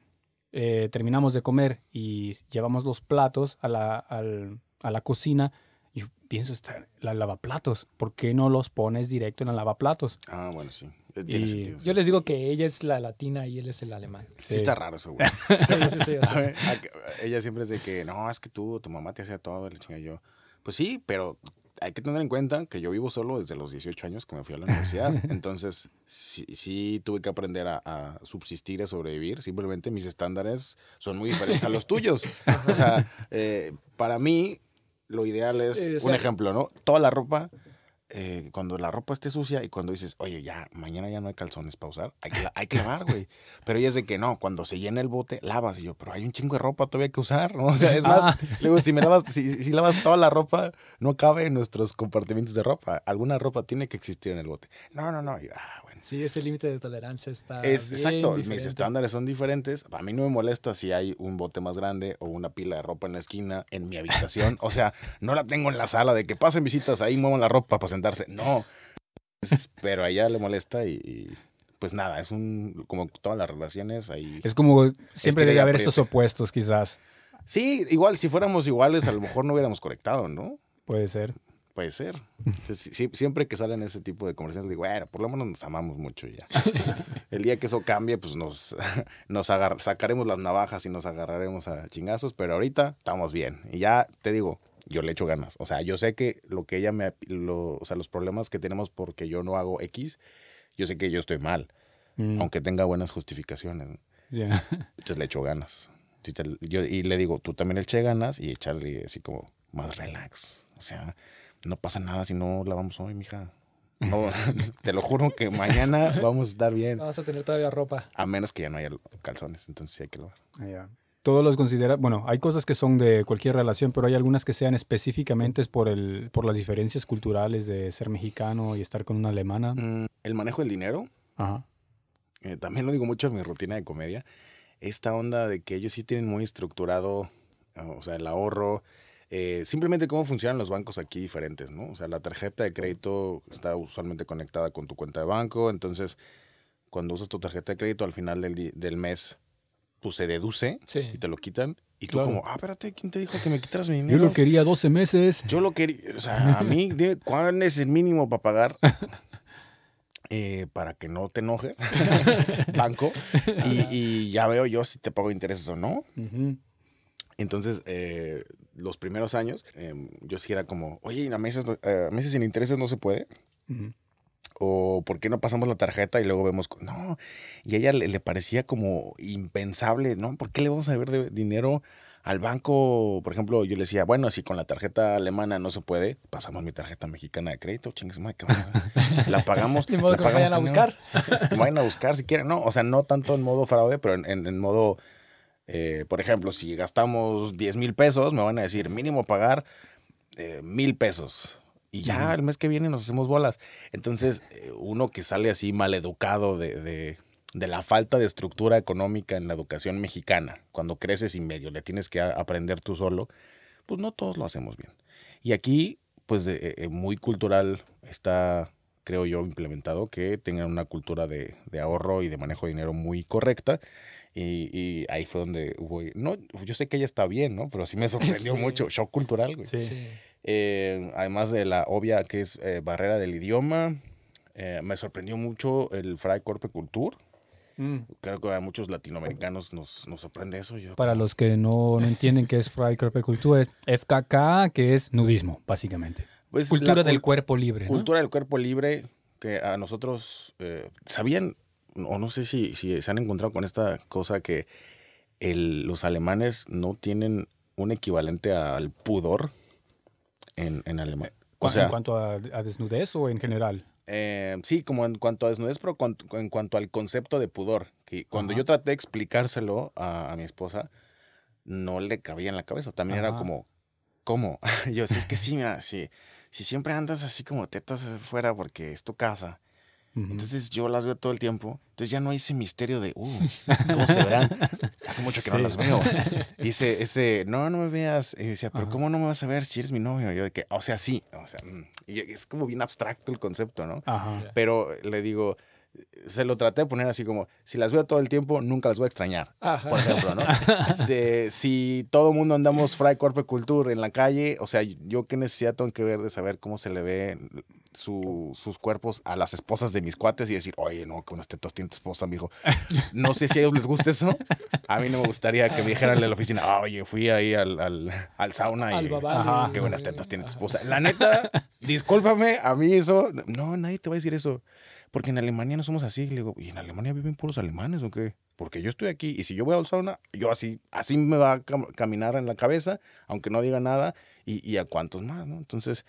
eh, terminamos de comer y llevamos los platos a la, a la cocina, yo pienso, está la lavaplatos. ¿Por qué no los pones directo en la lavaplatos? Ah, bueno, sí. Eh, tiene sentido. Yo les digo que ella es la latina y él es el alemán. Sí, está raro eso, sí, sí, sí. ella siempre es de que, no, es que tú, tu mamá te hacía todo, le chinga yo. Pues sí, pero hay que tener en cuenta que yo vivo solo desde los 18 años que me fui a la universidad. Entonces, sí, tuve que aprender a, subsistir, a sobrevivir. Simplemente mis estándares son muy diferentes a los tuyos. O sea, eh, para mí, lo ideal es, un ejemplo, ¿no? Toda la ropa eh, cuando la ropa esté sucia y cuando dices, oye, ya, mañana ya no hay calzones para usar, hay que, hay que lavar, güey. Pero ella es de que no, cuando se llena el bote, lavas. Y yo, pero hay un chingo de ropa todavía que usar, O sea, es más, ah. si me lavas, si, si, lavas toda la ropa, no cabe en nuestros compartimientos de ropa. Alguna ropa tiene que existir en el bote. No, no, no. Y, ah, Sí, ese límite de tolerancia está. Es, exacto, mis estándares son diferentes. A mí no me molesta si hay un bote más grande o una pila de ropa en la esquina, en mi habitación. o sea, no la tengo en la sala de que pasen visitas ahí, muevan la ropa para sentarse. No. pero a ella le molesta y, pues nada, es un, como todas las relaciones ahí. Es como siempre debe haber estos opuestos quizás. Sí, igual si fuéramos iguales a lo mejor no hubiéramos conectado, ¿no? Puede ser puede ser. siempre que salen ese tipo de conversaciones, digo, bueno, por lo menos nos amamos mucho ya. El día que eso cambie, pues nos, nos sacaremos las navajas y nos agarraremos a chingazos, pero ahorita estamos bien. Y ya te digo, yo le echo ganas. O sea, yo sé que lo que ella me. Lo, o sea, los problemas que tenemos porque yo no hago X, yo sé que yo estoy mal, mm. aunque tenga buenas justificaciones. Entonces le echo ganas. Y, yo, y le digo, tú también le eché ganas y echarle así como más relax. O sea, no pasa nada si no lavamos hoy, mija. No, te lo juro que mañana vamos a estar bien. Vamos a tener todavía ropa. A menos que ya no haya calzones, entonces sí hay que lavar. Ah, Todos los consideran, bueno, hay cosas que son de cualquier relación, pero hay algunas que sean específicamente por, el, por las diferencias culturales de ser mexicano y estar con una alemana. Mm, el manejo del dinero. Ajá. Eh, también lo digo mucho en mi rutina de comedia. Esta onda de que ellos sí tienen muy estructurado, o sea, el ahorro, eh, simplemente cómo funcionan los bancos aquí diferentes, ¿no? O sea, la tarjeta de crédito está usualmente conectada con tu cuenta de banco, entonces cuando usas tu tarjeta de crédito al final del, mes, pues se deduce y te lo quitan. Y tú como, ah, espérate, ¿quién te dijo que me quitaras mi dinero? Yo lo quería 12 meses. Yo lo quería, o sea, a mí, ¿cuál es el mínimo para pagar? Eh, para que no te enojes, banco, y, ya veo yo si te pago intereses o no. Entonces, eh, los primeros años, em, yo sí era como, oye, a meses, eh, meses sin intereses no se puede. O por qué no pasamos la tarjeta y luego vemos, no, y a ella le, parecía como impensable, ¿no? ¿Por qué le vamos a deber dinero al banco, por ejemplo, yo le decía, bueno, si con la tarjeta alemana no se puede, pasamos mi tarjeta mexicana de crédito, chingues, madre, ¿qué La pagamos. ¿De modo la que pagamos, vayan a buscar? Vayan a buscar si quieren, no, o sea, no tanto en modo fraude, pero en modo eh, por ejemplo, si gastamos 10 mil pesos, me van a decir mínimo pagar eh, mil pesos. Y ya el mes que viene nos hacemos bolas. Entonces, eh, uno que sale así maleducado de, de, la falta de estructura económica en la educación mexicana, cuando creces y medio le tienes que aprender tú solo, pues no todos lo hacemos bien. Y aquí, pues muy cultural está creo yo, implementado, que tengan una cultura de, ahorro y de manejo de dinero muy correcta y, ahí fue donde hubo. No, yo sé que ella está bien, ¿no? Pero sí me sorprendió mucho. Shock cultural, güey. Sí. Eh, además de la obvia que es eh, barrera del idioma, eh, me sorprendió mucho el Fray Corpe Culture. Mm. Creo que a muchos latinoamericanos nos, sorprende eso. Para los que no, entienden qué es Fray Corpe Culture, es FKK, que es nudismo, básicamente. Pues cultura del cuerpo libre. Cultura del cuerpo libre, que a nosotros. ¿Sabían o no sé si, si se han encontrado con esta cosa que los alemanes no tienen un equivalente al pudor en, en Alemania. O ¿En cuanto a, desnudez o en general? Eh, sí, como en cuanto a desnudez, pero en cuanto al concepto de pudor. Que cuando yo traté de explicárselo a, mi esposa, no le cabía en la cabeza. También era como, ¿cómo? yo, si es que sí, mira, si, si siempre andas así como tetas fuera porque es tu casa entonces yo las veo todo el tiempo. Entonces ya no hay ese misterio de, uh, ¿cómo se verán? Hace mucho que no las veo. dice ese, no, no me veas. Y decía, pero ¿cómo no me vas a ver si eres mi novio? yo de que, o sea, sí. O sea, mm. y es como bien abstracto el concepto, ¿no? Pero le digo, se lo traté de poner así como, si las veo todo el tiempo, nunca las voy a extrañar, por ejemplo, ¿no? si, todo el mundo andamos fray corpe culture en la calle, o sea, yo qué necesidad tengo que ver de saber cómo se le ve sus cuerpos a las esposas de mis cuates y decir, oye, no, que buenas tetas tiene tu esposa, mijo. No sé si a ellos les gusta eso. A mí no me gustaría que me dijeran en la oficina, ah, oye, fui ahí al, al, sauna y qué buenas tetas tiene tu esposa. La neta, discúlpame, a mí eso, no, nadie te va a decir eso porque en Alemania no somos así. Le digo, ¿y en Alemania viven puros alemanes o qué? Porque yo estoy aquí y si yo voy a sauna yo así, así me va a caminar en la cabeza, aunque no diga nada, y, a cuantos más, ¿no? Entonces,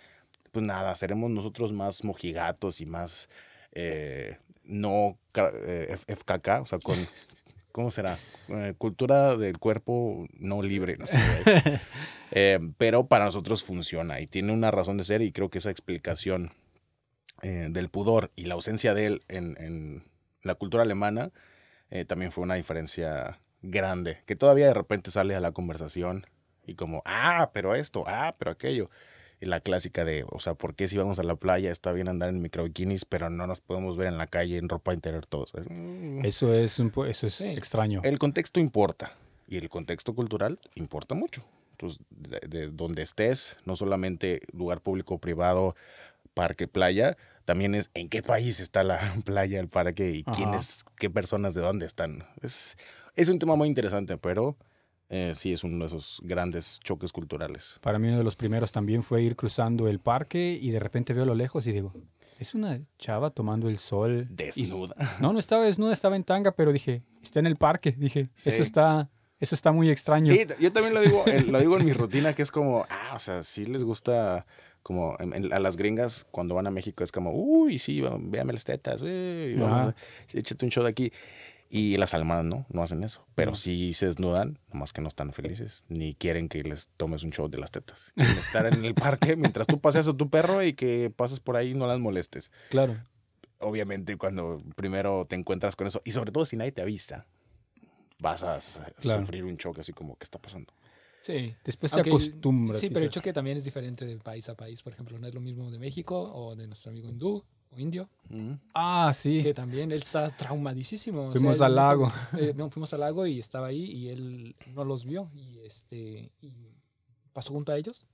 pues nada, seremos nosotros más mojigatos y más eh, no eh, FKK, o sea, con, ¿cómo será? Eh, cultura del cuerpo no libre, no sé. Eh, pero para nosotros funciona y tiene una razón de ser y creo que esa explicación eh, del pudor y la ausencia de él en, la cultura alemana eh, también fue una diferencia grande, que todavía de repente sale a la conversación y como, ah, pero esto, ah, pero aquello. Y la clásica de, o sea, ¿por qué si vamos a la playa está bien andar en micro bikinis, pero no nos podemos ver en la calle en ropa interior todos? Mm". Eso es, un, eso es extraño. El contexto importa y el contexto cultural importa mucho. Entonces, de donde estés, no solamente lugar público o privado, parque, playa, también es en qué país está la playa, el parque y quiénes, qué personas de dónde están. Es, es un tema muy interesante, pero eh, sí es uno de esos grandes choques culturales. Para mí uno de los primeros también fue ir cruzando el parque y de repente veo a lo lejos y digo, es una chava tomando el sol. Desnuda. no, no estaba desnuda, estaba en tanga, pero dije, está en el parque. Dije, eso está... Eso está muy extraño. Sí, yo también lo digo, eh, lo digo en mi rutina, que es como, ah, o sea, sí les gusta como a las gringas cuando van a México es como, uy, sí, véame las tetas, vamos échate un show de aquí. Y las almas no, no hacen eso. Pero si se desnudan, nomás que no están felices, ni quieren que les tomes un show de las tetas. estar en el parque mientras tú paseas a tu perro y que pases por ahí y no las molestes. Claro. Obviamente, cuando primero te encuentras con eso, y sobre todo si nadie te avisa, vas a, sufrir un choque así como, ¿qué está pasando? Sí. Después te Sí, pero el que también es diferente de país a país. Por ejemplo, no es lo mismo de México o de nuestro amigo hindú o indio. Ah, sí. Que también él está traumadísimo. Fuimos al lago. Eh, no, fuimos al lago y estaba ahí y él no los vio y este y pasó junto a ellos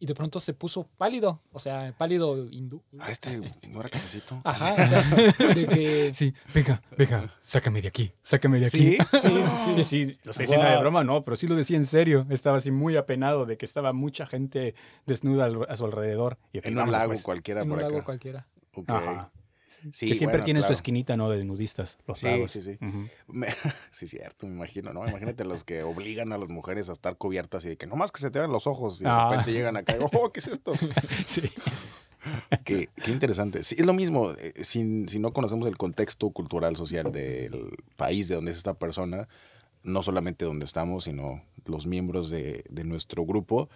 y de pronto se puso pálido, o sea, pálido hindú. a ah, este no era Ajá, o sea, de que... Sí, venga, venga, sácame de aquí, sácame de aquí. Sí, sí, sí. sí. no sé, de broma, no, pero sí lo decía en serio. Estaba así muy apenado de que estaba mucha gente desnuda a su alrededor. Y en un lago por cualquiera en un lago cualquiera que siempre tiene tienen su esquinita, ¿no? De nudistas, los sí, Sí, sí, sí. cierto, me imagino, ¿no? Imagínate los que obligan a las mujeres a estar cubiertas y de que nomás que se te vean los ojos y de ah. repente llegan acá y oh, ¿qué es esto? sí. Qué, interesante. Sí, es lo mismo, eh, si, no conocemos el contexto cultural, social del país de donde es esta persona, no solamente donde estamos, sino los miembros de, nuestro grupo,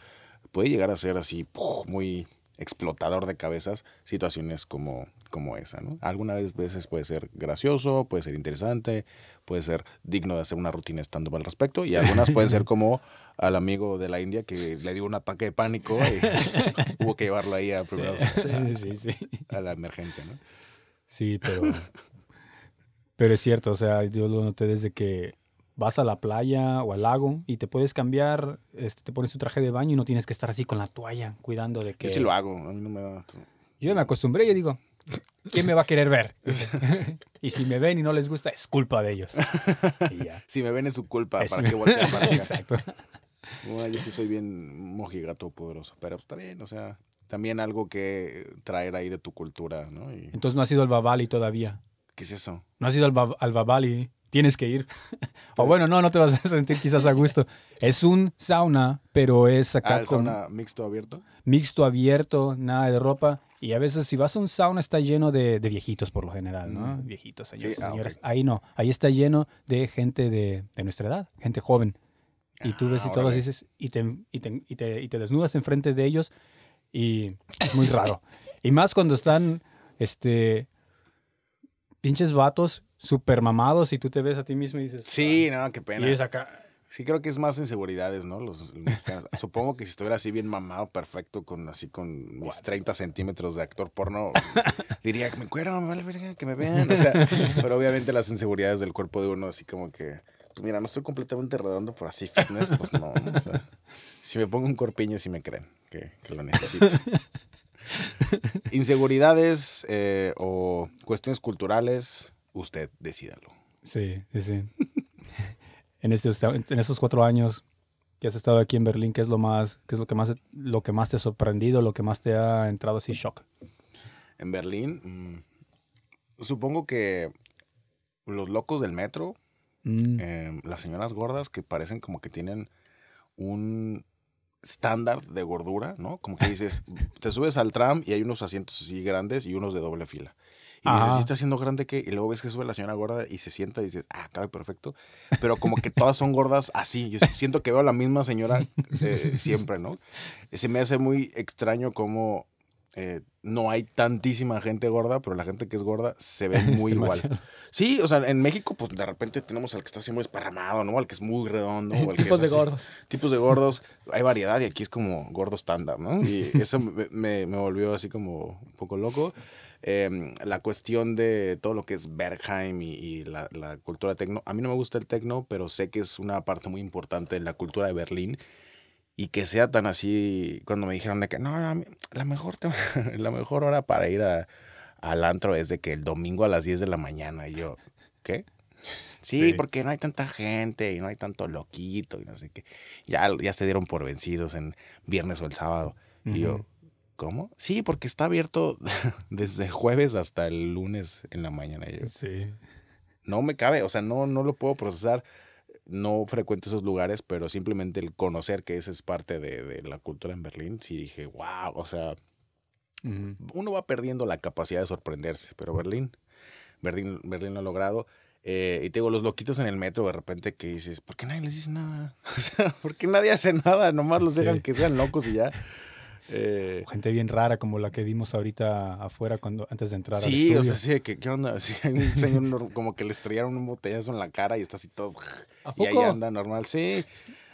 puede llegar a ser así, muy explotador de cabezas, situaciones como como esa. ¿no? Algunas veces puede ser gracioso, puede ser interesante, puede ser digno de hacer una rutina estando al respecto y algunas pueden ser como al amigo de la India que le dio un ataque de pánico y hubo que llevarlo ahí a, la emergencia. ¿no? Sí, pero, pero es cierto, o sea, yo lo noté desde que vas a la playa o al lago y te puedes cambiar, este, te pones tu traje de baño y no tienes que estar así con la toalla cuidando de que... Yo sí lo hago, a mí no me Yo me acostumbré, yo digo, ¿Quién me va a querer ver? y si me ven y no les gusta, es culpa de ellos. Si me ven es su culpa, ¿para Exacto. Bueno, yo sí soy bien mojigato poderoso, pero está bien, o sea, también algo que traer ahí de tu cultura, ¿no? Entonces no has ido al Babali todavía. ¿Qué es eso? No has ido al, Babali, tienes que ir. o bueno, no, no te vas a sentir quizás a gusto. Es un sauna, pero es acá ah, con... sauna mixto abierto? Mixto abierto, nada de ropa y a veces si vas a un sauna está lleno de, viejitos por lo general, ¿no? Mm. Viejitos, señores, ah, Ahí no, ahí está lleno de gente de, nuestra edad, gente joven. Y tú ves y ah, todos dices, y te, te, desnudas enfrente de ellos y es muy raro. y más cuando están, este, pinches vatos super mamados y tú te ves a ti mismo y dices... Sí, no, qué pena. Y acá... Sí, creo que es más inseguridades, ¿no? Los, Supongo que si estuviera así bien mamado, perfecto, con así con mis 30 centímetros de actor porno, diría que me cuero, que me vean. O pero obviamente las inseguridades del cuerpo de uno, así como que, pues mira, no estoy completamente redondo por así fitness, pues no. si me pongo un corpiño, sí me creen que, lo necesito. Inseguridades eh, o cuestiones culturales, usted decídalo. Sí, sí, sí en, estos, cuatro años que has estado aquí en Berlín, ¿qué es lo más, qué es lo que más, lo que más te ha sorprendido, lo que más te ha entrado así shock? En Berlín, mm, supongo que los locos del metro, mm. em, las señoras gordas que parecen como que tienen un estándar de gordura, ¿no? Como que dices, te subes al tram y hay unos asientos así grandes y unos de doble fila. Y dices, está siendo grande que. Y luego ves que sube la señora gorda y se sienta y dices, ah, cabe perfecto. Pero como que todas son gordas así. Yo siento que veo a la misma señora eh, siempre, ¿no? Se me hace muy extraño cómo eh, no hay tantísima gente gorda, pero la gente que es gorda se ve muy igual. Sí, o sea, en México, pues de repente tenemos al que está así muy esparramado, ¿no? Al que es muy redondo. tipos de gordos. Tipos de gordos. Hay variedad y aquí es como gordo estándar, ¿no? Y eso me, me volvió así como un poco loco. Em, la cuestión de todo lo que es Bergheim y, la, la, cultura tecno. A mí no me gusta el tecno, pero sé que es una parte muy importante de la cultura de Berlín. Y que sea tan así, cuando me dijeron de que no, la mejor, la mejor hora para ir a, al antro es de que el domingo a las 10 de la mañana. Y yo, ¿qué? Sí, porque no hay tanta gente y no hay tanto loquito y no sé qué. Ya, ya se dieron por vencidos en viernes o el sábado. Y yo, ¿Cómo? Sí, porque está abierto desde jueves hasta el lunes en la mañana. sí. No me cabe, o sea, no, no lo puedo procesar. No frecuento esos lugares, pero simplemente el conocer que ese es parte de, la cultura en Berlín, sí dije, wow, o sea, uno va perdiendo la capacidad de sorprenderse, pero Berlín, Berlín, Berlín lo ha logrado. Eh, y tengo los loquitos en el metro de repente que dices, ¿por qué nadie les dice nada? O sea, ¿por qué nadie hace nada? Nomás los dejan que sean locos y ya. Eh, gente bien rara como la que vimos ahorita afuera cuando, antes de entrar. Sí, al estudio. o sea, sí, que qué onda? como que le estrellaron un botellazo en la cara y está así todo. Y ahí anda normal, sí.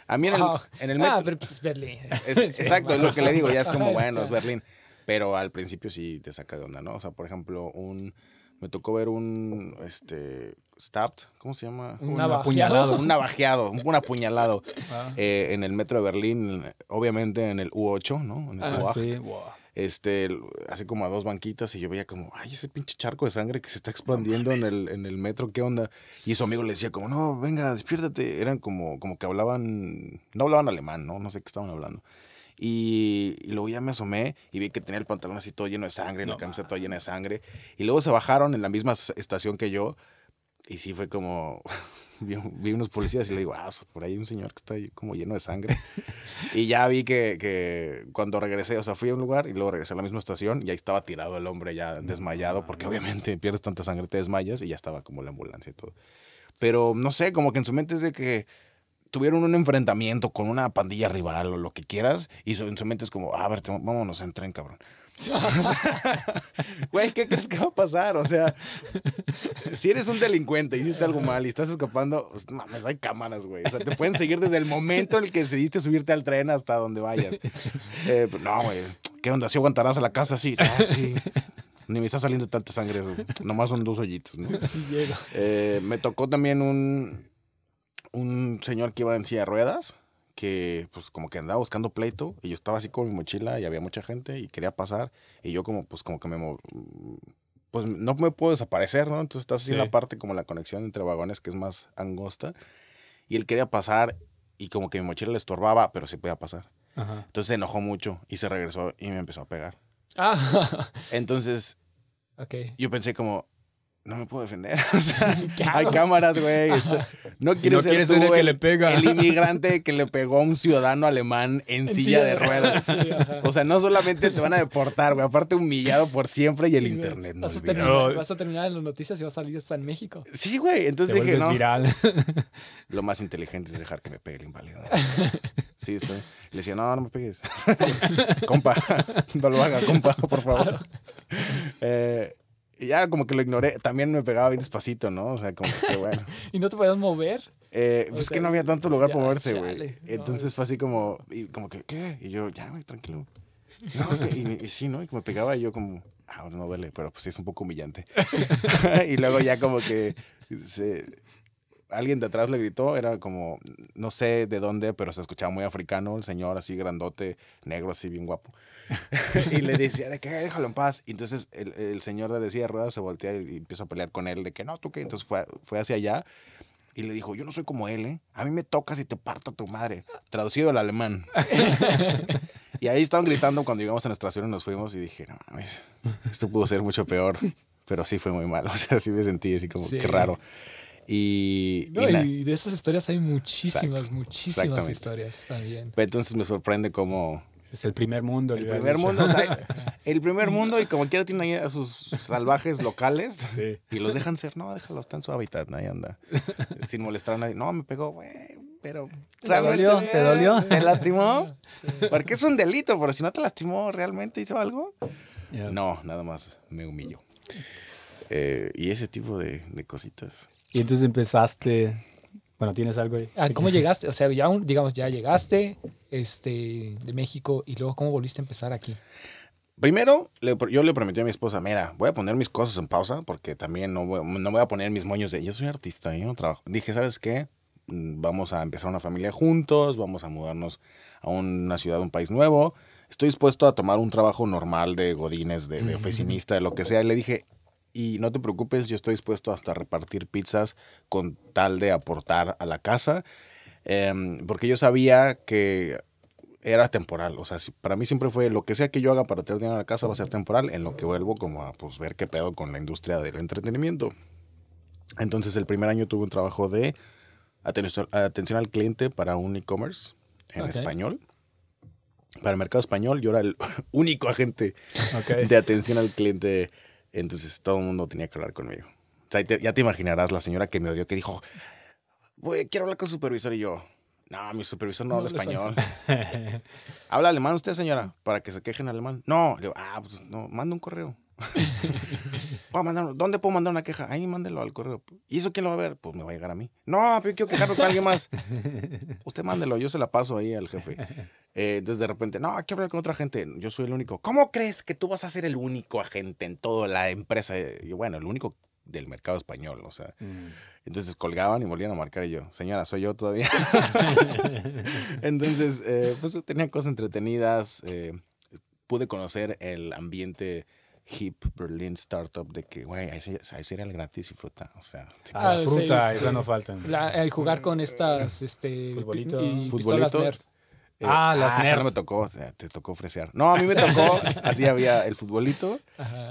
A mí en el, Ah, pero pues es Berlín. exacto, es lo que le digo, ya es como, bueno, es Berlín. Pero al principio sí te saca de onda, ¿no? O sea, por ejemplo, un me tocó ver un, este, stabbed, ¿cómo se llama? Un apuñalado. Un navajeado, un, apuñalado ah. eh, en el metro de Berlín, obviamente en el U8, ¿no? En el ah, sí. Este, así como a dos banquitas y yo veía como, ay, ese pinche charco de sangre que se está expandiendo en, el, en el metro, ¿qué onda? Y su amigo le decía como, no, venga, despiértate. Eran como, como que hablaban, no hablaban alemán, ¿no? No sé qué estaban hablando. Y, luego ya me asomé y vi que tenía el pantalón así todo lleno de sangre, la camisa toda llena de sangre. Y luego se bajaron en la misma estación que yo. Y sí fue como, vi, unos policías y le digo, wow ah, pues, por ahí hay un señor que está como lleno de sangre. y ya vi que, que, cuando regresé, o sea, fui a un lugar y luego regresé a la misma estación y ahí estaba tirado el hombre ya desmayado, porque obviamente pierdes tanta sangre, te desmayas y ya estaba como la ambulancia y todo. Pero no sé, como que en su mente es de que tuvieron un enfrentamiento con una pandilla rival o lo que quieras, y en su mente es como, ah, a ver, vámonos en tren, cabrón. Güey, ¿qué crees que va a pasar? O sea, si eres un delincuente, hiciste algo mal y estás escapando, pues, mames, hay cámaras, güey. O sea, te pueden seguir desde el momento en el que decidiste subirte al tren hasta donde vayas. Eh, pues, no, güey. ¿Qué onda? ¿Si ¿Sí aguantarás a la casa? Sí. No, sí. Ni me está saliendo tanta sangre. Eso. Nomás son dos hoyitos, ¿no? Sí, llega. Eh, me tocó también un un señor que iba en silla de ruedas, que pues como que andaba buscando pleito, y yo estaba así con mi mochila y había mucha gente y quería pasar, y yo como pues como que me... Pues no me puedo desaparecer, ¿no? Entonces estás así en la parte como la conexión entre vagones que es más angosta. Y él quería pasar y como que mi mochila le estorbaba, pero sí podía pasar. Entonces se enojó mucho y se regresó y me empezó a pegar. Ah. Entonces okay. yo pensé como, no me puedo defender. hay cámaras, güey. Este, no quieres ser, el, que le pega. el inmigrante que le pegó a un ciudadano alemán en, silla, de ruedas. o sea, no solamente te van a deportar, güey. Aparte, humillado por siempre y el internet. No vas, a terminar, vas a terminar en las noticias y vas a salir hasta en México. Sí, güey. Entonces dije, no. viral. Lo más inteligente es dejar que me pegue el inválido. Sí, estoy. Le decía, no, no me pegues. compa, no lo haga, compa, por favor. Eh, y ya como que lo ignoré. También me pegaba bien despacito, ¿no? O sea, como que bueno. ¿Y no te podías mover? Eh, pues que no había tanto lugar para moverse, güey. Entonces fue así como, y como ¿qué? Y yo, ya, tranquilo. y, sí, ¿no? Y me pegaba y yo como, ah, no duele, pero pues sí es un poco humillante. y luego ya como que alguien de atrás le gritó, era como, no sé de dónde, pero se escuchaba muy africano, el señor así grandote, negro, así bien guapo. y le decía, de que déjalo en paz. Y entonces el, el señor de decía ruedas se voltea y empieza a pelear con él, de que no, tú qué. Entonces fue, fue hacia allá y le dijo, yo no soy como él, ¿eh? A mí me tocas y te parto a tu madre. Traducido al alemán. y ahí estaban gritando cuando llegamos a nuestra estación y nos fuimos y dije, no esto pudo ser mucho peor. Pero sí fue muy malo, o sea, sí me sentí así como, qué raro. Y, de esas historias hay muchísimas, muchísimas historias también. Entonces me sorprende cómo es el primer mundo. El primer mundo, o el primer mundo y como quiera tiene ahí a sus salvajes locales y los dejan ser. No, déjalos, está en su hábitat, ahí anda. Sin molestar a nadie. No, me pegó, güey, pero... ¿Te dolió? ¿Te dolió? ¿Te lastimó? Porque es un delito, pero si no te lastimó realmente, hizo algo. No, nada más me humilló. Eh, y ese tipo de cositas. Y entonces empezaste bueno, tienes algo ahí. Ah, ¿Cómo llegaste? O sea, ya, digamos, ya llegaste este, de México y luego, ¿cómo volviste a empezar aquí? Primero, yo le prometí a mi esposa, mira, voy a poner mis cosas en pausa porque también no voy, a poner mis moños de, yo soy artista, yo no trabajo. Dije, ¿sabes qué? Mm, vamos a empezar una familia juntos, vamos a mudarnos a una ciudad, un país nuevo. Estoy dispuesto a tomar un trabajo normal de godines, de, de mm. oficinista, de lo que sea. Y le dije, y no te preocupes, yo estoy dispuesto hasta a repartir pizzas con tal de aportar a la casa, em, porque yo sabía que era temporal, o sea, para mí siempre fue lo que sea que yo haga para tener dinero a la casa va a ser temporal, en lo que vuelvo como a pues, ver qué pedo con la industria del entretenimiento. Entonces el primer año tuve un trabajo de atención, al cliente para un e-commerce en español. Para el mercado español yo era el único agente de atención al cliente entonces todo el mundo tenía que hablar conmigo. ya te imaginarás la señora que me odió, que dijo, voy quiero hablar con el supervisor y yo. No, mi supervisor no, habla español. habla alemán usted, señora, para que se queje en alemán. No, le digo, ah, pues no, manda un correo. ¿Dónde puedo mandar una queja? Ahí mándelo al correo. ¿Y eso quién lo va a ver? Pues me va a llegar a mí. No, pero quiero quejarme con alguien más. Usted mándelo, yo se la paso ahí al jefe. Eh, entonces de repente, no, hay que hablar con otra gente. Yo soy el único. ¿Cómo crees que tú vas a ser el único agente en toda la empresa? Y bueno, el único del mercado español, o sea. Mm. Entonces colgaban y volvían a marcar y yo, señora, soy yo todavía. entonces, eh, pues tenía cosas entretenidas. Eh, pude conocer el ambiente hip Berlin startup de que, güey, ahí, sería el gratis y fruta. O sea, ah, fruta, eso no falta. el jugar con estas este, y, pistolas Nerf. Eh, ah, las ah, no me tocó, te tocó ofrecer No, a mí me tocó, así había el futbolito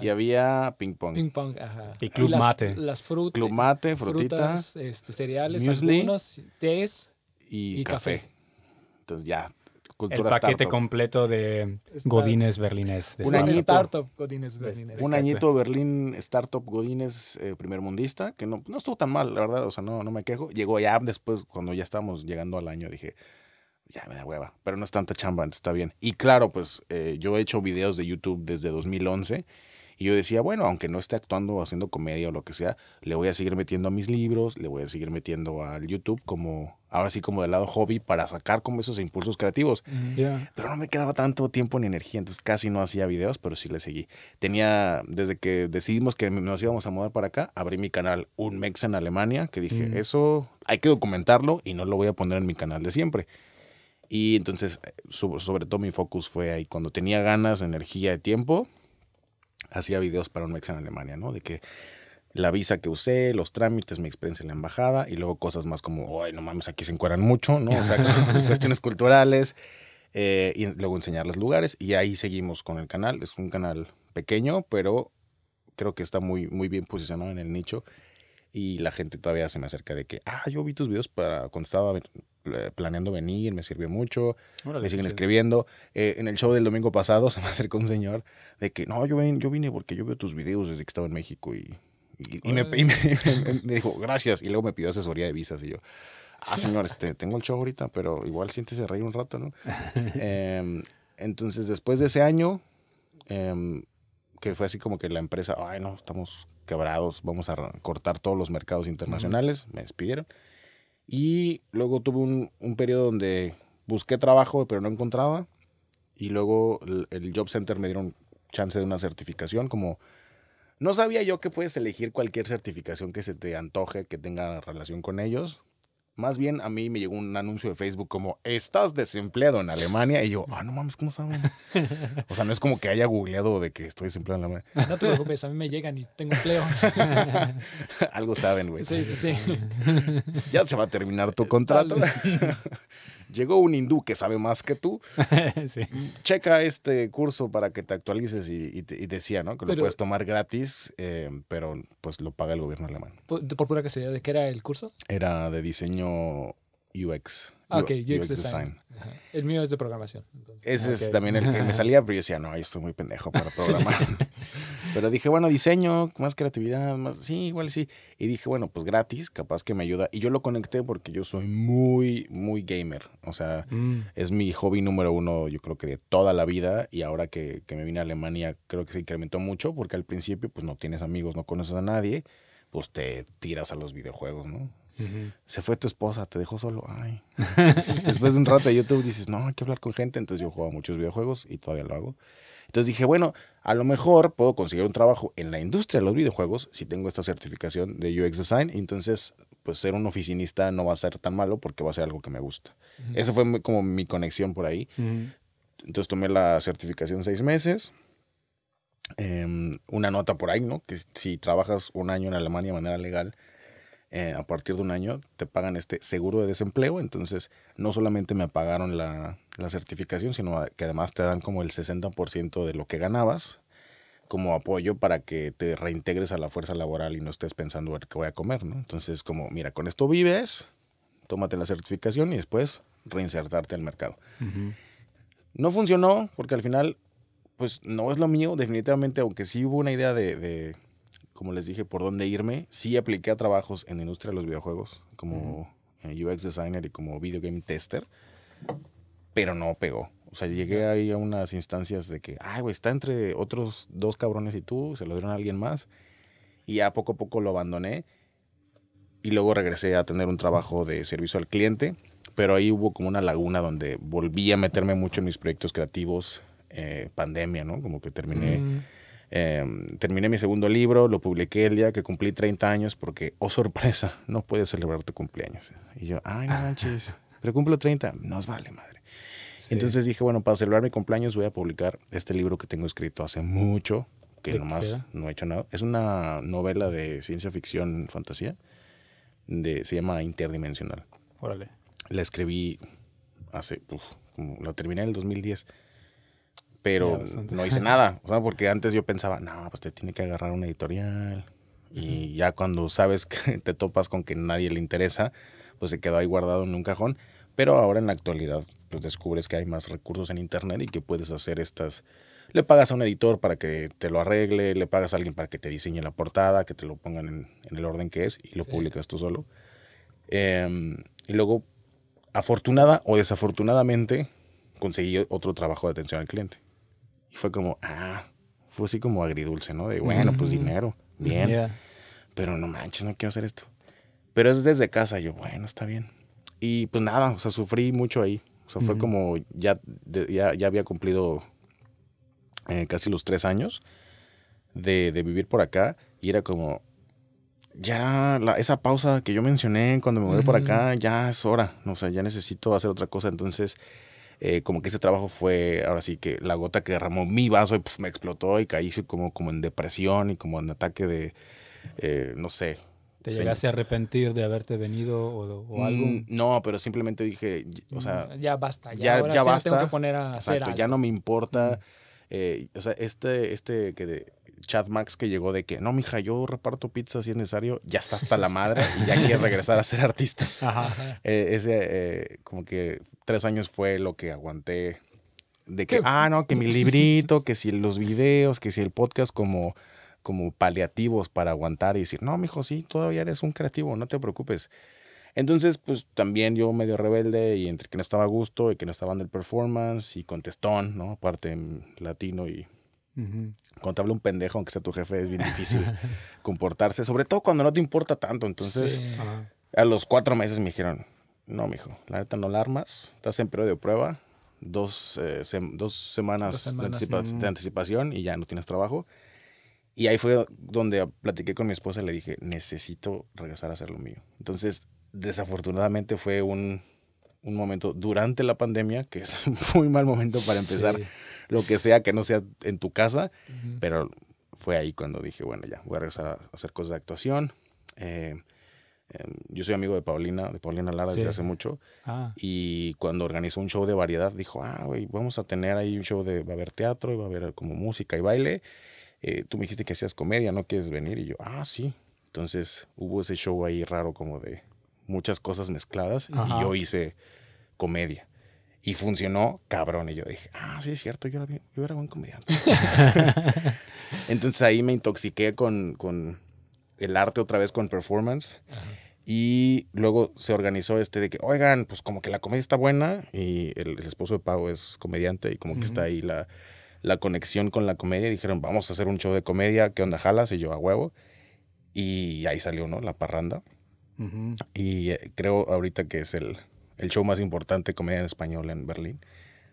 y había ping pong. Ping pong, ajá. Y club mate. Las frutas. Club mate, frutitas. Este, cereales, algunos, tés y, café. Entonces ya, Cultura el paquete completo de Godines Berlines. un añito, startup Godines este Un añito Berlín Startup Godines eh, primer mundista, que no, no estuvo tan mal, la verdad, o sea, no, no me quejo. Llegó ya después, cuando ya estábamos llegando al año, dije, ya me da hueva, pero no es tanta chamba, entonces está bien. Y claro, pues eh, yo he hecho videos de YouTube desde 2011 y yo decía, bueno, aunque no esté actuando o haciendo comedia o lo que sea, le voy a seguir metiendo a mis libros, le voy a seguir metiendo al YouTube como, ahora sí como del lado hobby para sacar como esos impulsos creativos. Pero no me quedaba tanto tiempo ni energía, entonces casi no hacía videos, pero sí le seguí. Tenía, desde que decidimos que nos íbamos a mudar para acá, abrí mi canal Un Mex en Alemania, que dije, mm. eso hay que documentarlo y no lo voy a poner en mi canal de siempre. Y entonces, eh, sobre todo mi focus fue ahí. Cuando tenía ganas, energía y tiempo, hacía videos para un mex en Alemania, ¿no? De que la visa que usé, los trámites, mi experiencia en la embajada y luego cosas más como, ay, no mames, aquí se encueran mucho, ¿no? O sea, cuestiones culturales eh, y luego enseñar los lugares y ahí seguimos con el canal. Es un canal pequeño, pero creo que está muy, muy bien posicionado en el nicho y la gente todavía se me acerca de que, ah, yo vi tus videos para cuando estaba planeando venir, me sirvió mucho, me siguen escribiendo. Eh, en el show del domingo pasado se me acercó un señor de que, no, yo, ven, yo vine porque yo veo tus videos desde que estaba en México y, me, dijo, gracias, y luego me pidió asesoría de visas y yo, ah, señor, este, tengo el show ahorita, pero igual siéntese reír un rato, ¿no? Em, entonces, después de ese año, em, que fue así como que la empresa, ay, no, estamos quebrados, vamos a cortar todos los mercados internacionales, me despidieron. Y luego tuve un, un periodo donde busqué trabajo, pero no encontraba. Y luego el, el, Job Center me dieron chance de una certificación. Como no sabía yo que puedes elegir cualquier certificación que se te antoje que tenga relación con ellos. Más bien a mí me llegó un anuncio de Facebook como, estás desempleado en Alemania. Y yo, ah, no mames, ¿cómo saben? O sea, no es como que haya googleado de que estoy desempleado en Alemania. No te preocupes, a mí me llegan y tengo empleo. Algo saben, güey. Sí, sí, sí. Ya se va a terminar tu contrato. llegó un hindú que sabe más que tú. Checa este curso para que te actualices y, decía, ¿no? Que lo puedes tomar gratis, em, pero pues lo paga el gobierno alemán. ¿Por, pura casualidad, de qué era el curso? Era de diseño UX. Ah, ok, UX, Design. El mío es de programación. Ese ah, es también el que me salía, pero yo decía, no, yo estoy muy pendejo para programar. Pero dije, bueno, diseño, más creatividad, más. Sí, igual sí. Y dije, bueno, pues gratis, capaz que me ayuda. Y yo lo conecté porque yo soy muy, muy gamer. O sea, mm. es mi hobby número uno, yo creo que de toda la vida. Y ahora que, me vine a Alemania, creo que se incrementó mucho porque al principio, pues no tienes amigos, no conoces a nadie, pues te tiras a los videojuegos, ¿no? Se fue tu esposa, te dejó solo. Ay. Después de un rato de YouTube dices, no, hay que hablar con gente. Entonces yo juego muchos videojuegos y todavía lo hago. Entonces dije, bueno, a lo mejor puedo conseguir un trabajo en la industria de los videojuegos si tengo esta certificación de UX Design. Entonces, pues ser un oficinista no va a ser tan malo porque va a ser algo que me gusta. eso Esa fue como mi conexión por ahí. Entonces tomé la certificación seis meses. Em, una nota por ahí, ¿no? Que si trabajas un año en Alemania de manera legal, eh, a partir de un año te pagan este seguro de desempleo. Entonces, no solamente me pagaron la, la certificación, sino que además te dan como el 60% de lo que ganabas como apoyo para que te reintegres a la fuerza laboral y no estés pensando ver qué voy a comer, ¿no? Entonces, como, mira, con esto vives, tómate la certificación y después reinsertarte al mercado. No funcionó porque al final, pues no es lo mío, definitivamente, aunque sí hubo una idea de, como les dije, por dónde irme, sí apliqué a trabajos en industria de los videojuegos, como UX eh, designer y como video game tester, pero no pegó. O sea, llegué ahí a unas instancias de que, ay, güey, está entre otros dos cabrones y tú, se lo dieron a alguien más. Y ya poco a poco lo abandoné. Y luego regresé a tener un trabajo de servicio al cliente. Pero ahí hubo como una laguna donde volví a meterme mucho en mis proyectos creativos. Eh, pandemia, ¿no? Como que terminé. Mm. Em, terminé mi segundo libro, lo publiqué el día que cumplí 30 años, porque, oh sorpresa, no puedes celebrar tu cumpleaños. Y yo, ay, no ah. manches, pero cumplo 30, nos vale, madre. Entonces dije, bueno, para celebrar mi cumpleaños voy a publicar este libro que tengo escrito hace mucho, que nomás no he hecho nada. Es una novela de ciencia ficción, fantasía, de, se llama Interdimensional. Órale. La escribí hace, uf, como, lo terminé en el 2010 pero no hice nada, o sea, porque antes yo pensaba, no, pues te tiene que agarrar una editorial. Y ya cuando sabes que te topas con que nadie le interesa, pues se quedó ahí guardado en un cajón. Pero ahora en la actualidad pues descubres que hay más recursos en Internet y que puedes hacer estas... Le pagas a un editor para que te lo arregle, le pagas a alguien para que te diseñe la portada, que te lo pongan en, el orden que es y lo publicas tú solo. Em, y luego, afortunada o desafortunadamente, conseguí otro trabajo de atención al cliente. Y fue como, ah, fue así como agridulce, ¿no? De bueno, pues mm. dinero, bien. Pero no manches, no quiero hacer esto. Pero es desde casa, yo, bueno, está bien. Y pues nada, o sea, sufrí mucho ahí. O sea, fue como ya, ya, había cumplido eh, casi los tres años de, vivir por acá y era como, ya esa pausa que yo mencioné cuando me mudé por acá, ya es hora, o sea, ya necesito hacer otra cosa. Entonces, eh, como que ese trabajo fue, ahora sí que la gota que derramó mi vaso y pues, me explotó y caí como, como en depresión y como en ataque de, eh, no sé, ¿Te llegaste a arrepentir de haberte venido o, mm, algo? no, pero simplemente dije, o sea... Mm, ya basta, ya, ahora basta. tengo que poner a ya no me importa. Eh, o sea, este, este que de, Max que llegó de que, no, mija, yo reparto pizza si es necesario, ya está hasta la madre y ya quiere regresar a ser artista. Ajá. Eh, ese, eh, como que tres años fue lo que aguanté de que, ah, no, que mi librito, que si los videos, que si el podcast, como como paliativos para aguantar y decir, no, mijo, sí, todavía eres un creativo, no te preocupes. Entonces, pues también yo medio rebelde y entre que no estaba a gusto y que no estaba en el performance y contestón, ¿no? Aparte en latino y uh cuando te habla un pendejo, aunque sea tu jefe, es bien difícil comportarse, sobre todo cuando no te importa tanto. Entonces, a los cuatro meses me dijeron, no, mijo, la neta no la armas, estás en periodo de prueba, dos, eh, dos semanas, de anticipación y ya no tienes trabajo. Y ahí fue donde platiqué con mi esposa y le dije, necesito regresar a hacer lo mío. Entonces, desafortunadamente fue un, momento durante la pandemia, que es muy mal momento para empezar lo que sea que no sea en tu casa, pero fue ahí cuando dije, bueno, ya, voy a regresar a hacer cosas de actuación. Eh, em, yo soy amigo de Paulina, de Paulina Lara desde hace mucho, ah. y cuando organizó un show de variedad, dijo, ah, güey, vamos a tener ahí un show de, va a haber teatro, va a haber como música y baile, eh, tú me dijiste que hacías comedia, ¿no quieres venir? Y yo, ah, sí. Entonces hubo ese show ahí raro como de muchas cosas mezcladas y yo hice comedia. Y funcionó cabrón. Y yo dije, ah, sí, es cierto, yo era, buen comediante. Entonces ahí me intoxiqué con, el arte otra vez, con performance. Y luego se organizó este de que, oigan, pues como que la comedia está buena y el, esposo de Pau es comediante y como que está ahí la, la conexión con la comedia. Dijeron, vamos a hacer un show de comedia, ¿qué onda jalas? Y yo a huevo. Y ahí salió, ¿no? La parranda. Y eh, creo ahorita que es el, show más importante de comedia en español en Berlín.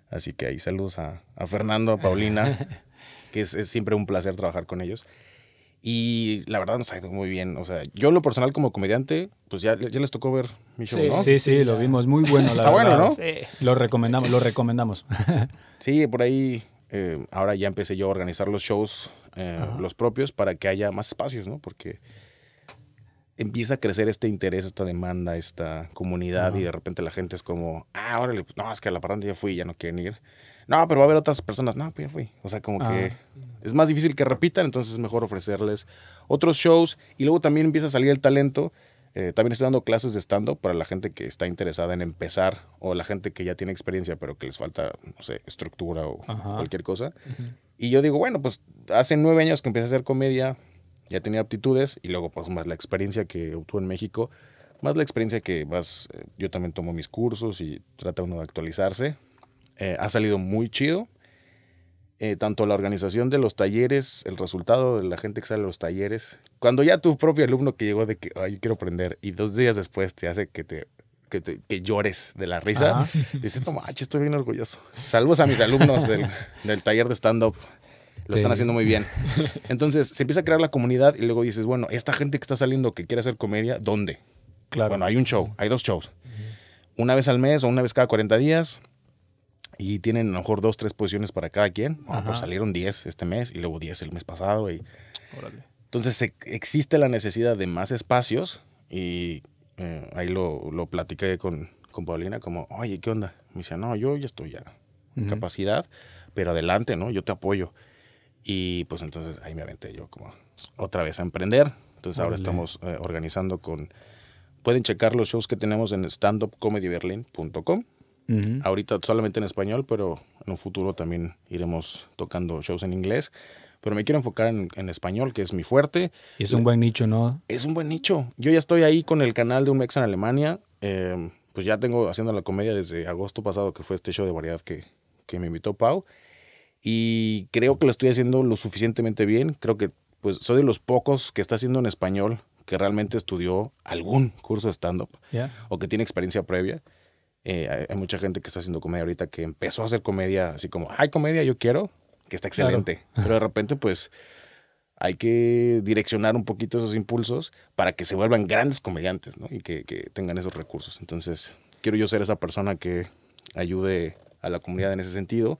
Así que ahí saludos a, Fernando, a Paulina, que es, siempre un placer trabajar con ellos. Y la verdad nos ha ido muy bien. O sea, yo lo personal como comediante, pues ya, ya les tocó ver mi show, sí, Sí, lo vimos. Muy bueno, la Está bueno, ¿no? Lo recomendamos, lo recomendamos. sí, por ahí eh, ahora ya empecé yo a organizar los shows, eh, los propios, para que haya más espacios, ¿no? Porque empieza a crecer este interés, esta demanda, esta comunidad y de repente la gente es como, ah, órale, pues, no, es que a la parranda ya fui, ya no quieren ir. No, pero va a haber otras personas, no, pues ya fui. O sea, como que es más difícil que repitan, entonces es mejor ofrecerles otros shows y luego también empieza a salir el talento eh, también estoy dando clases de stand-up para la gente que está interesada en empezar o la gente que ya tiene experiencia pero que les falta, no sé, estructura o cualquier cosa. Y yo digo, bueno, pues hace nueve años que empecé a hacer comedia, ya tenía aptitudes y luego pues más la experiencia que obtuve en México, más la experiencia que vas, eh, yo también tomo mis cursos y trata uno de actualizarse. Eh, ha salido muy chido. Eh, tanto la organización de los talleres, el resultado de la gente que sale a los talleres, cuando ya tu propio alumno que llegó de que, ay, quiero aprender, y dos días después te hace que te que, llores de la risa. Dices, no estoy bien orgulloso. Saludos a mis alumnos del, taller de stand-up. Lo están haciendo muy bien. Entonces, se empieza a crear la comunidad y luego dices, bueno, esta gente que está saliendo que quiere hacer comedia, ¿dónde? Claro. Bueno, hay un show, hay dos shows. Una vez al mes o una vez cada 40 días y tienen a lo mejor dos, tres posiciones para cada quien. Ah, pues salieron 10 este mes y luego diez el mes pasado. Y... Entonces existe la necesidad de más espacios y eh, ahí lo, lo platiqué con, con, Paulina como, oye, ¿qué onda? Me dice, no, yo ya estoy ya en capacidad, pero adelante, ¿no? Yo te apoyo. Y pues entonces ahí me aventé yo como otra vez a emprender. Entonces ahora estamos eh, organizando con... Pueden checar los shows que tenemos en standupcomedyberlin.com. Ahorita solamente en español, pero en un futuro también iremos tocando shows en inglés. Pero me quiero enfocar en, en español, que es mi fuerte. es un buen nicho, ¿no? Es un buen nicho. Yo ya estoy ahí con el canal de un mex en Alemania. Em, pues ya tengo haciendo la comedia desde agosto pasado, que fue este show de variedad que, que me invitó Pau. Y creo que lo estoy haciendo lo suficientemente bien. Creo que pues soy de los pocos que está haciendo en español que realmente estudió algún curso de stand-up o que tiene experiencia previa. Eh, hay, mucha gente que está haciendo comedia ahorita que empezó a hacer comedia así como, hay comedia, yo quiero, que está excelente. Pero de repente, pues, hay que direccionar un poquito esos impulsos para que se vuelvan grandes comediantes, ¿no? Y que, tengan esos recursos. Entonces, quiero yo ser esa persona que ayude a la comunidad en ese sentido.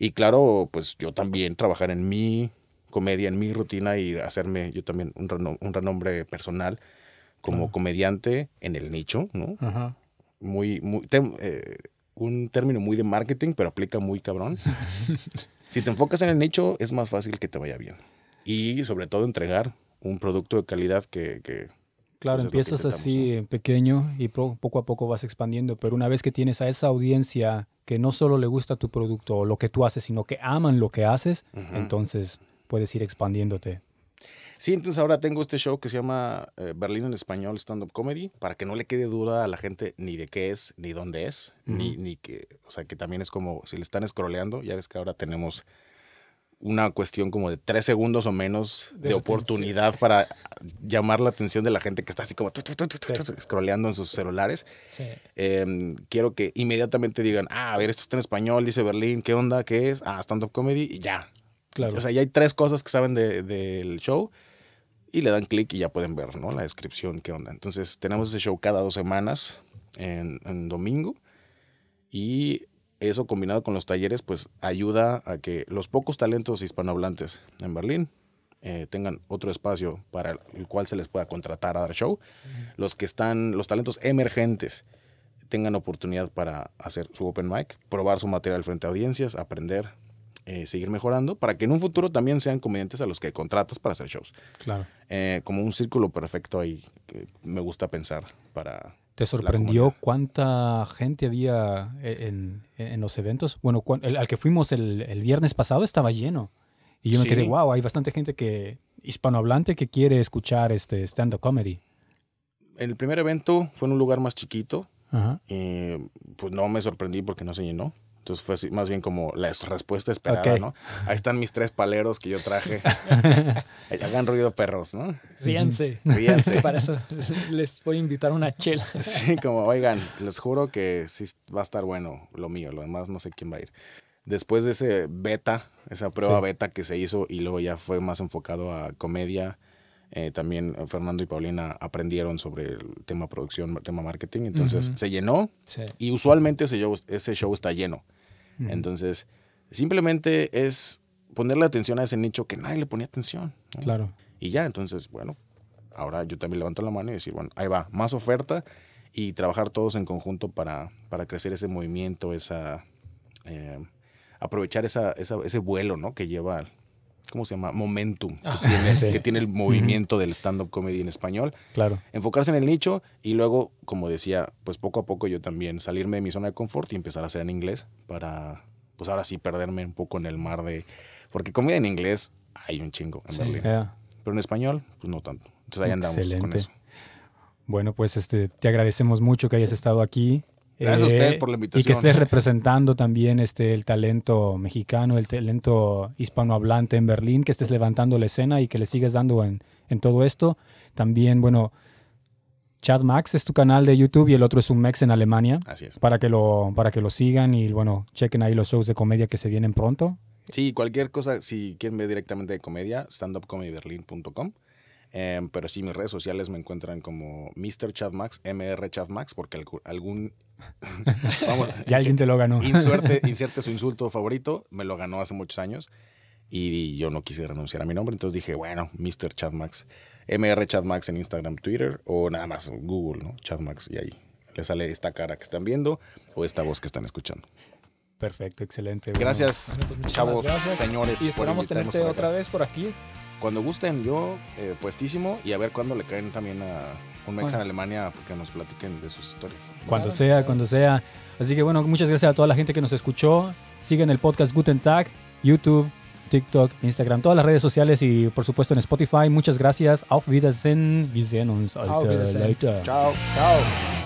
Y claro, pues yo también trabajar en mi comedia, en mi rutina y hacerme yo también un, renombre personal como comediante en el nicho, ¿no? Ajá muy, muy eh, un término muy de marketing, pero aplica muy cabrón. si te enfocas en el nicho, es más fácil que te vaya bien. Y sobre todo entregar un producto de calidad que... claro, pues, empiezas así pequeño y poco a poco vas expandiendo, pero una vez que tienes a esa audiencia que no solo le gusta tu producto o lo que tú haces, sino que aman lo que haces, entonces puedes ir expandiéndote. Sí, entonces ahora tengo este show que se llama eh, Berlín en Español Stand Up Comedy, para que no le quede duda a la gente ni de qué es, ni dónde es, ni, ni que, o sea, que también es como, si le están escroleando, ya ves que ahora tenemos una cuestión como de tres segundos o menos de, oportunidad para llamar la atención de la gente que está así como tu, en sus celulares. Sí. Em, quiero que inmediatamente digan, ah, a ver, esto está en español, dice Berlín, ¿qué onda? ¿Qué es? Ah, stand-up comedy y ya. Claro. O sea, ya hay tres cosas que saben del de, del show y le dan clic y ya pueden ver ¿no? la descripción, qué onda. Entonces tenemos ese show cada dos semanas en, domingo y eso combinado con los talleres pues ayuda a que los pocos talentos hispanohablantes en Berlín eh, tengan otro espacio para el cual se les pueda contratar a dar show. Los que están, los talentos emergentes tengan oportunidad para hacer su open mic, probar su material frente a audiencias, aprender, eh, seguir mejorando para que en un futuro también sean comediantes a los que contratas para hacer shows. Claro. Eh, como un círculo perfecto ahí me gusta pensar para. ¿Te sorprendió cuánta gente había eh, en, los eventos? Bueno, al que fuimos el, viernes pasado estaba lleno. Y yo me quedé, wow, hay bastante gente que hispanohablante que quiere escuchar este stand-up comedy. El primer evento fue en un lugar más chiquito. pues no me sorprendí porque no se llenó. Entonces fue más bien como la respuesta esperada, ¿no? Ahí están mis tres paleros que yo traje. Hagan ruido perros, ¿no? Ríanse. Ríanse. para eso les voy a invitar una chela. Sí, como, oigan, les juro que sí va a estar bueno lo mío, lo demás no sé quién va a ir. Después de ese beta, esa prueba beta que se hizo y luego ya fue más enfocado a comedia, eh, también eh, Fernando y Paulina aprendieron sobre el tema producción, tema marketing. Entonces se llenó y usualmente ese show, ese show está lleno. Entonces simplemente es ponerle atención a ese nicho que nadie le ponía atención. Claro. Y ya, entonces, bueno, ahora yo también levanto la mano y decir, bueno, ahí va, más oferta y trabajar todos en conjunto para, para crecer ese movimiento, esa, eh, aprovechar esa, ese vuelo ¿no? que lleva ¿cómo se llama? Momentum que, ah, tiene, el movimiento del stand-up comedy en español. Claro. Enfocarse en el nicho y luego, como decía, pues poco a poco yo también salirme de mi zona de confort y empezar a hacer en inglés para, pues ahora sí, perderme un poco en el mar de... Porque comida en inglés hay un chingo en Pero en español, pues no tanto. Entonces ahí andamos con eso. Bueno, pues este, te agradecemos mucho que hayas estado aquí. Gracias a eh, ustedes por la invitación. Y que estés representando también este, el talento mexicano, el talento hispanohablante en Berlín, que estés levantando la escena y que le sigues dando en, todo esto. También, bueno, Chad Max es tu canal de YouTube y el otro es un Mex en Alemania. Así es. Para que lo, para que lo sigan y bueno, chequen ahí los shows de comedia que se vienen pronto. Sí, cualquier cosa, si quieren ver directamente de comedia, standupcomedyberlin.com. Em, pero sí, mis redes sociales me encuentran como Mr. Chad Max, Mr. Chad Max, porque algún Vamos, ya alguien te lo ganó. inserte su insulto favorito, me lo ganó hace muchos años y yo no quise renunciar a mi nombre, entonces dije, bueno, Mr. Chatmax, MR Chatmax en Instagram, Twitter o nada más Google, ¿no? Chatmax y ahí le sale esta cara que están viendo o esta voz que están escuchando. Perfecto, excelente. Gracias, pues, chavos, señores. Y esperamos tenerte otra vez por aquí. Cuando gusten, yo eh, puestísimo y a ver cuándo le caen también a un mex en Alemania que nos platiquen de sus historias. Cuando sea, cuando sea. Así que bueno, muchas gracias a toda la gente que nos escuchó. Siguen el podcast Guten Tag, YouTube, TikTok, Instagram, todas las redes sociales y por supuesto en Spotify. Muchas gracias. Auf Wiedersehen. Wir sehen uns. Alter. Chao. Chao.